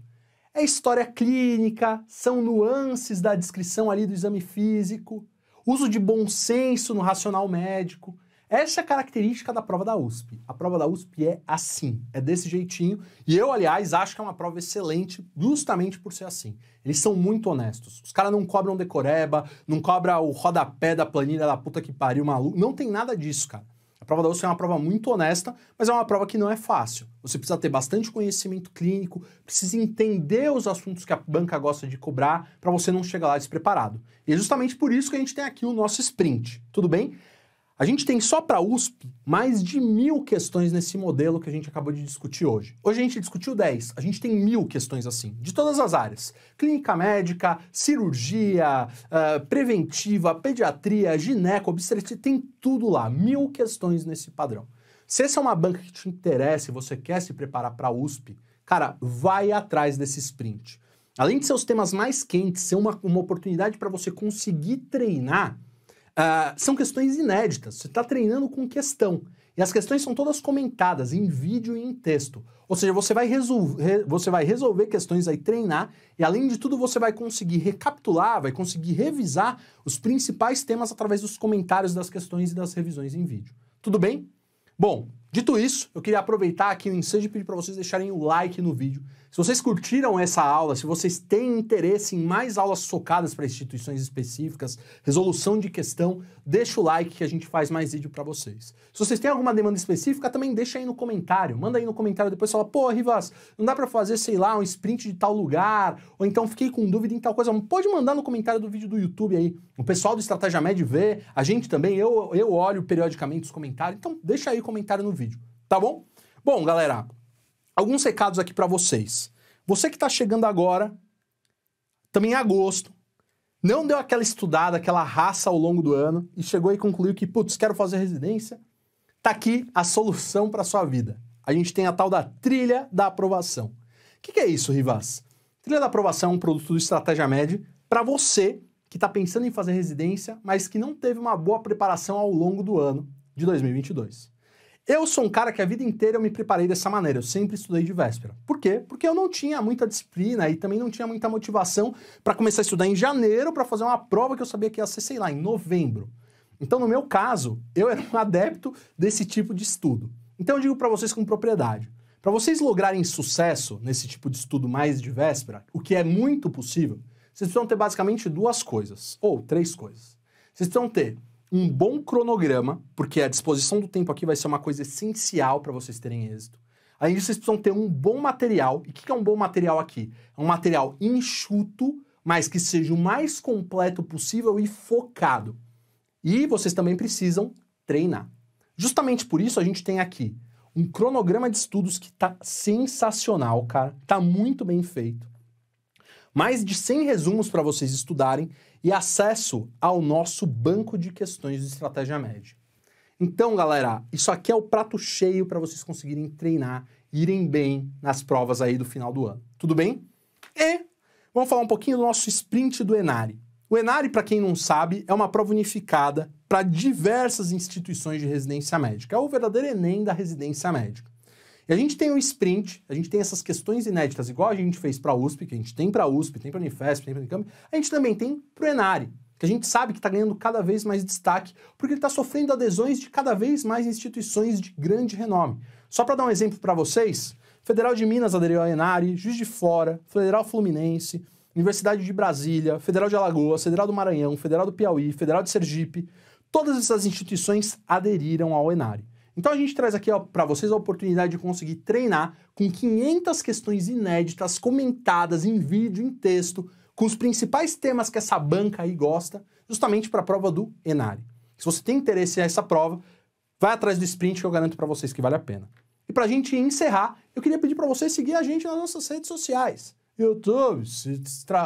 É história clínica, são nuances da descrição ali do exame físico, uso de bom senso no racional médico. Essa é a característica da prova da USP. A prova da USP é assim, é desse jeitinho. E eu, aliás, acho que é uma prova excelente justamente por ser assim. Eles são muito honestos. Os caras não cobram decoreba, não cobra o rodapé da planilha da puta que pariu maluco. Não tem nada disso, cara. A prova da USP é uma prova muito honesta, mas é uma prova que não é fácil. Você precisa ter bastante conhecimento clínico, precisa entender os assuntos que a banca gosta de cobrar para você não chegar lá despreparado. E é justamente por isso que a gente tem aqui o nosso sprint, tudo bem? A gente tem só para a USP mais de mil questões nesse modelo que a gente acabou de discutir hoje. Hoje a gente discutiu 10, a gente tem mil questões assim, de todas as áreas: clínica médica, cirurgia, uh, preventiva, pediatria, gineco, obstetrícia, tem tudo lá, mil questões nesse padrão. Se essa é uma banca que te interessa e você quer se preparar para a USP, cara, vai atrás desse sprint. Além de ser os temas mais quentes, ser uma, uma oportunidade para você conseguir treinar Uh, são questões inéditas. Você está treinando com questão. E as questões são todas comentadas em vídeo e em texto. Ou seja, você vai, você vai resolver questões aí, treinar, e além de tudo, você vai conseguir recapitular, vai conseguir revisar os principais temas através dos comentários das questões e das revisões em vídeo. Tudo bem? Bom, Dito isso, eu queria aproveitar aqui o ensejo e pedir para vocês deixarem o like no vídeo. Se vocês curtiram essa aula, se vocês têm interesse em mais aulas socadas para instituições específicas, resolução de questão, deixa o like que a gente faz mais vídeo para vocês. Se vocês têm alguma demanda específica, também deixa aí no comentário. Manda aí no comentário depois fala: "Pô, Rivas, não dá para fazer, sei lá, um sprint de tal lugar, ou então fiquei com dúvida em tal coisa". Pode mandar no comentário do vídeo do YouTube aí. O pessoal do Estratégia Med vê, a gente também, eu eu olho periodicamente os comentários. Então, deixa aí o comentário no vídeo vídeo, tá bom? Bom, galera, alguns recados aqui para vocês. Você que está chegando agora, também em agosto, não deu aquela estudada, aquela raça ao longo do ano e chegou e concluiu que, putz, quero fazer residência, tá aqui a solução para sua vida. A gente tem a tal da trilha da aprovação. O que, que, é isso, Rivas? Trilha da aprovação é um produto do Estratégia Média para você que está pensando em fazer residência, mas que não teve uma boa preparação ao longo do ano de 2022. Eu sou um cara que a vida inteira eu me preparei dessa maneira, eu sempre estudei de véspera. Por quê? Porque eu não tinha muita disciplina e também não tinha muita motivação para começar a estudar em janeiro para fazer uma prova que eu sabia que ia ser, sei lá, em novembro. Então, no meu caso, eu era um adepto desse tipo de estudo. Então, eu digo para vocês com propriedade: para vocês lograrem sucesso nesse tipo de estudo mais de véspera, o que é muito possível, vocês precisam ter basicamente duas coisas, ou três coisas. Vocês precisam ter um bom cronograma, porque a disposição do tempo aqui vai ser uma coisa essencial para vocês terem êxito. Além disso, vocês precisam ter um bom material. E o que é um bom material aqui? É um material enxuto, mas que seja o mais completo possível e focado. E vocês também precisam treinar. Justamente por isso, a gente tem aqui um cronograma de estudos que tá sensacional, cara. Tá muito bem feito. Mais de 100 resumos para vocês estudarem e acesso ao nosso banco de questões de estratégia média. Então, galera, isso aqui é o prato cheio para vocês conseguirem treinar, irem bem nas provas aí do final do ano. Tudo bem? E vamos falar um pouquinho do nosso sprint do Enari. O Enari, para quem não sabe, é uma prova unificada para diversas instituições de residência médica. É o verdadeiro Enem da residência médica. E a gente tem o sprint, a gente tem essas questões inéditas, igual a gente fez para a USP, que a gente tem para a USP, tem para a Unifesp, tem para a Unicamp, a gente também tem para o Enare, que a gente sabe que está ganhando cada vez mais destaque, porque ele está sofrendo adesões de cada vez mais instituições de grande renome. Só para dar um exemplo para vocês, Federal de Minas aderiu ao Enare, Juiz de Fora, Federal Fluminense, Universidade de Brasília, Federal de Alagoas, Federal do Maranhão, Federal do Piauí, Federal de Sergipe, todas essas instituições aderiram ao Enare. Então a gente traz aqui para vocês a oportunidade de conseguir treinar com 500 questões inéditas, comentadas em vídeo, em texto, com os principais temas que essa banca aí gosta, justamente para a prova do Enari. Se você tem interesse nessa prova, vai atrás do sprint que eu garanto para vocês que vale a pena. E para a gente encerrar, eu queria pedir para você seguir a gente nas nossas redes sociais. YouTube,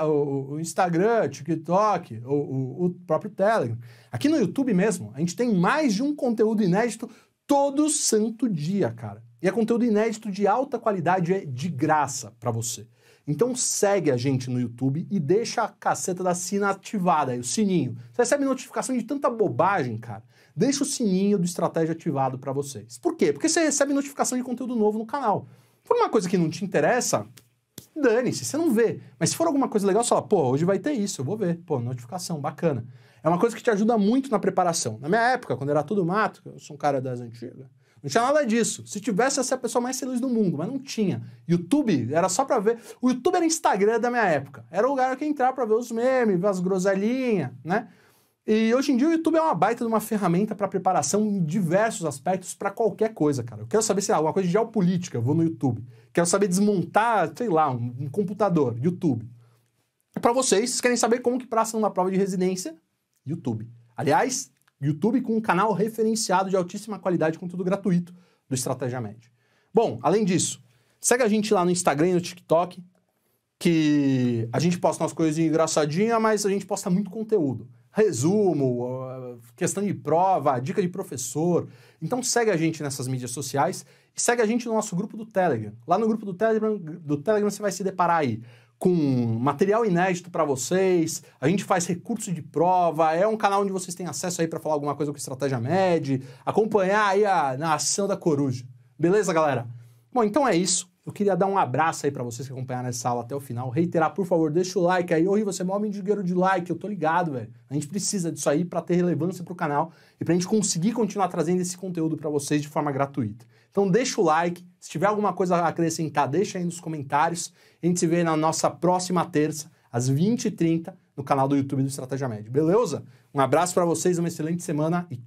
o Instagram, TikTok, o, o próprio Telegram. Aqui no YouTube mesmo, a gente tem mais de um conteúdo inédito todo santo dia, cara. E é conteúdo inédito de alta qualidade, é de graça para você. Então segue a gente no YouTube e deixa a caceta da sina ativada, aí, o sininho. Você recebe notificação de tanta bobagem, cara. Deixa o sininho do estratégia ativado para vocês. Por quê? Porque você recebe notificação de conteúdo novo no canal. Por uma coisa que não te interessa, dane-se, você não vê. Mas se for alguma coisa legal, você fala, pô, hoje vai ter isso, eu vou ver. Pô, notificação, bacana. É uma coisa que te ajuda muito na preparação. Na minha época, quando era tudo mato, eu sou um cara das antigas, não tinha nada disso. Se tivesse, ia ser a pessoa mais feliz do mundo, mas não tinha. YouTube era só pra ver. O YouTube era Instagram da minha época. Era o lugar que entrar pra ver os memes, ver as groselhinhas, né? E hoje em dia o YouTube é uma baita de uma ferramenta para preparação em diversos aspectos para qualquer coisa, cara. Eu quero saber, sei lá, alguma coisa de geopolítica, eu vou no YouTube. Quero saber desmontar, sei lá, um, um computador, YouTube. É para vocês, vocês querem saber como que passa numa prova de residência, YouTube. Aliás, YouTube com um canal referenciado de altíssima qualidade, conteúdo gratuito do Estratégia Média. Bom, além disso, segue a gente lá no Instagram e no TikTok, que a gente posta umas coisinhas engraçadinhas, mas a gente posta muito conteúdo. Resumo, eh, questão de prova, dica de professor. Então segue a gente nessas mídias sociais e segue a gente no nosso grupo do Telegram. Lá no grupo do Telegram, do Telegram você vai se deparar aí com material inédito para vocês, a gente faz recurso de prova, é um canal onde vocês têm acesso aí para falar alguma coisa com Estratégia Med, acompanhar aí a, na né, ação da Coruja. Beleza, galera? Bom, então é isso. Eu queria dar um abraço aí para vocês que acompanharam essa aula até o final. Reiterar, por favor, deixa o like aí. Oi, você é o maior mendigueiro de like, eu tô ligado, velho. A gente precisa disso aí para ter relevância pro canal e pra gente conseguir continuar trazendo esse conteúdo para vocês de forma gratuita. Então deixa o like, se tiver alguma coisa a acrescentar, deixa aí nos comentários. A gente se vê na nossa próxima terça, às 20h30, no canal do YouTube do Estratégia Média. Beleza? Um abraço para vocês, uma excelente semana e tchau!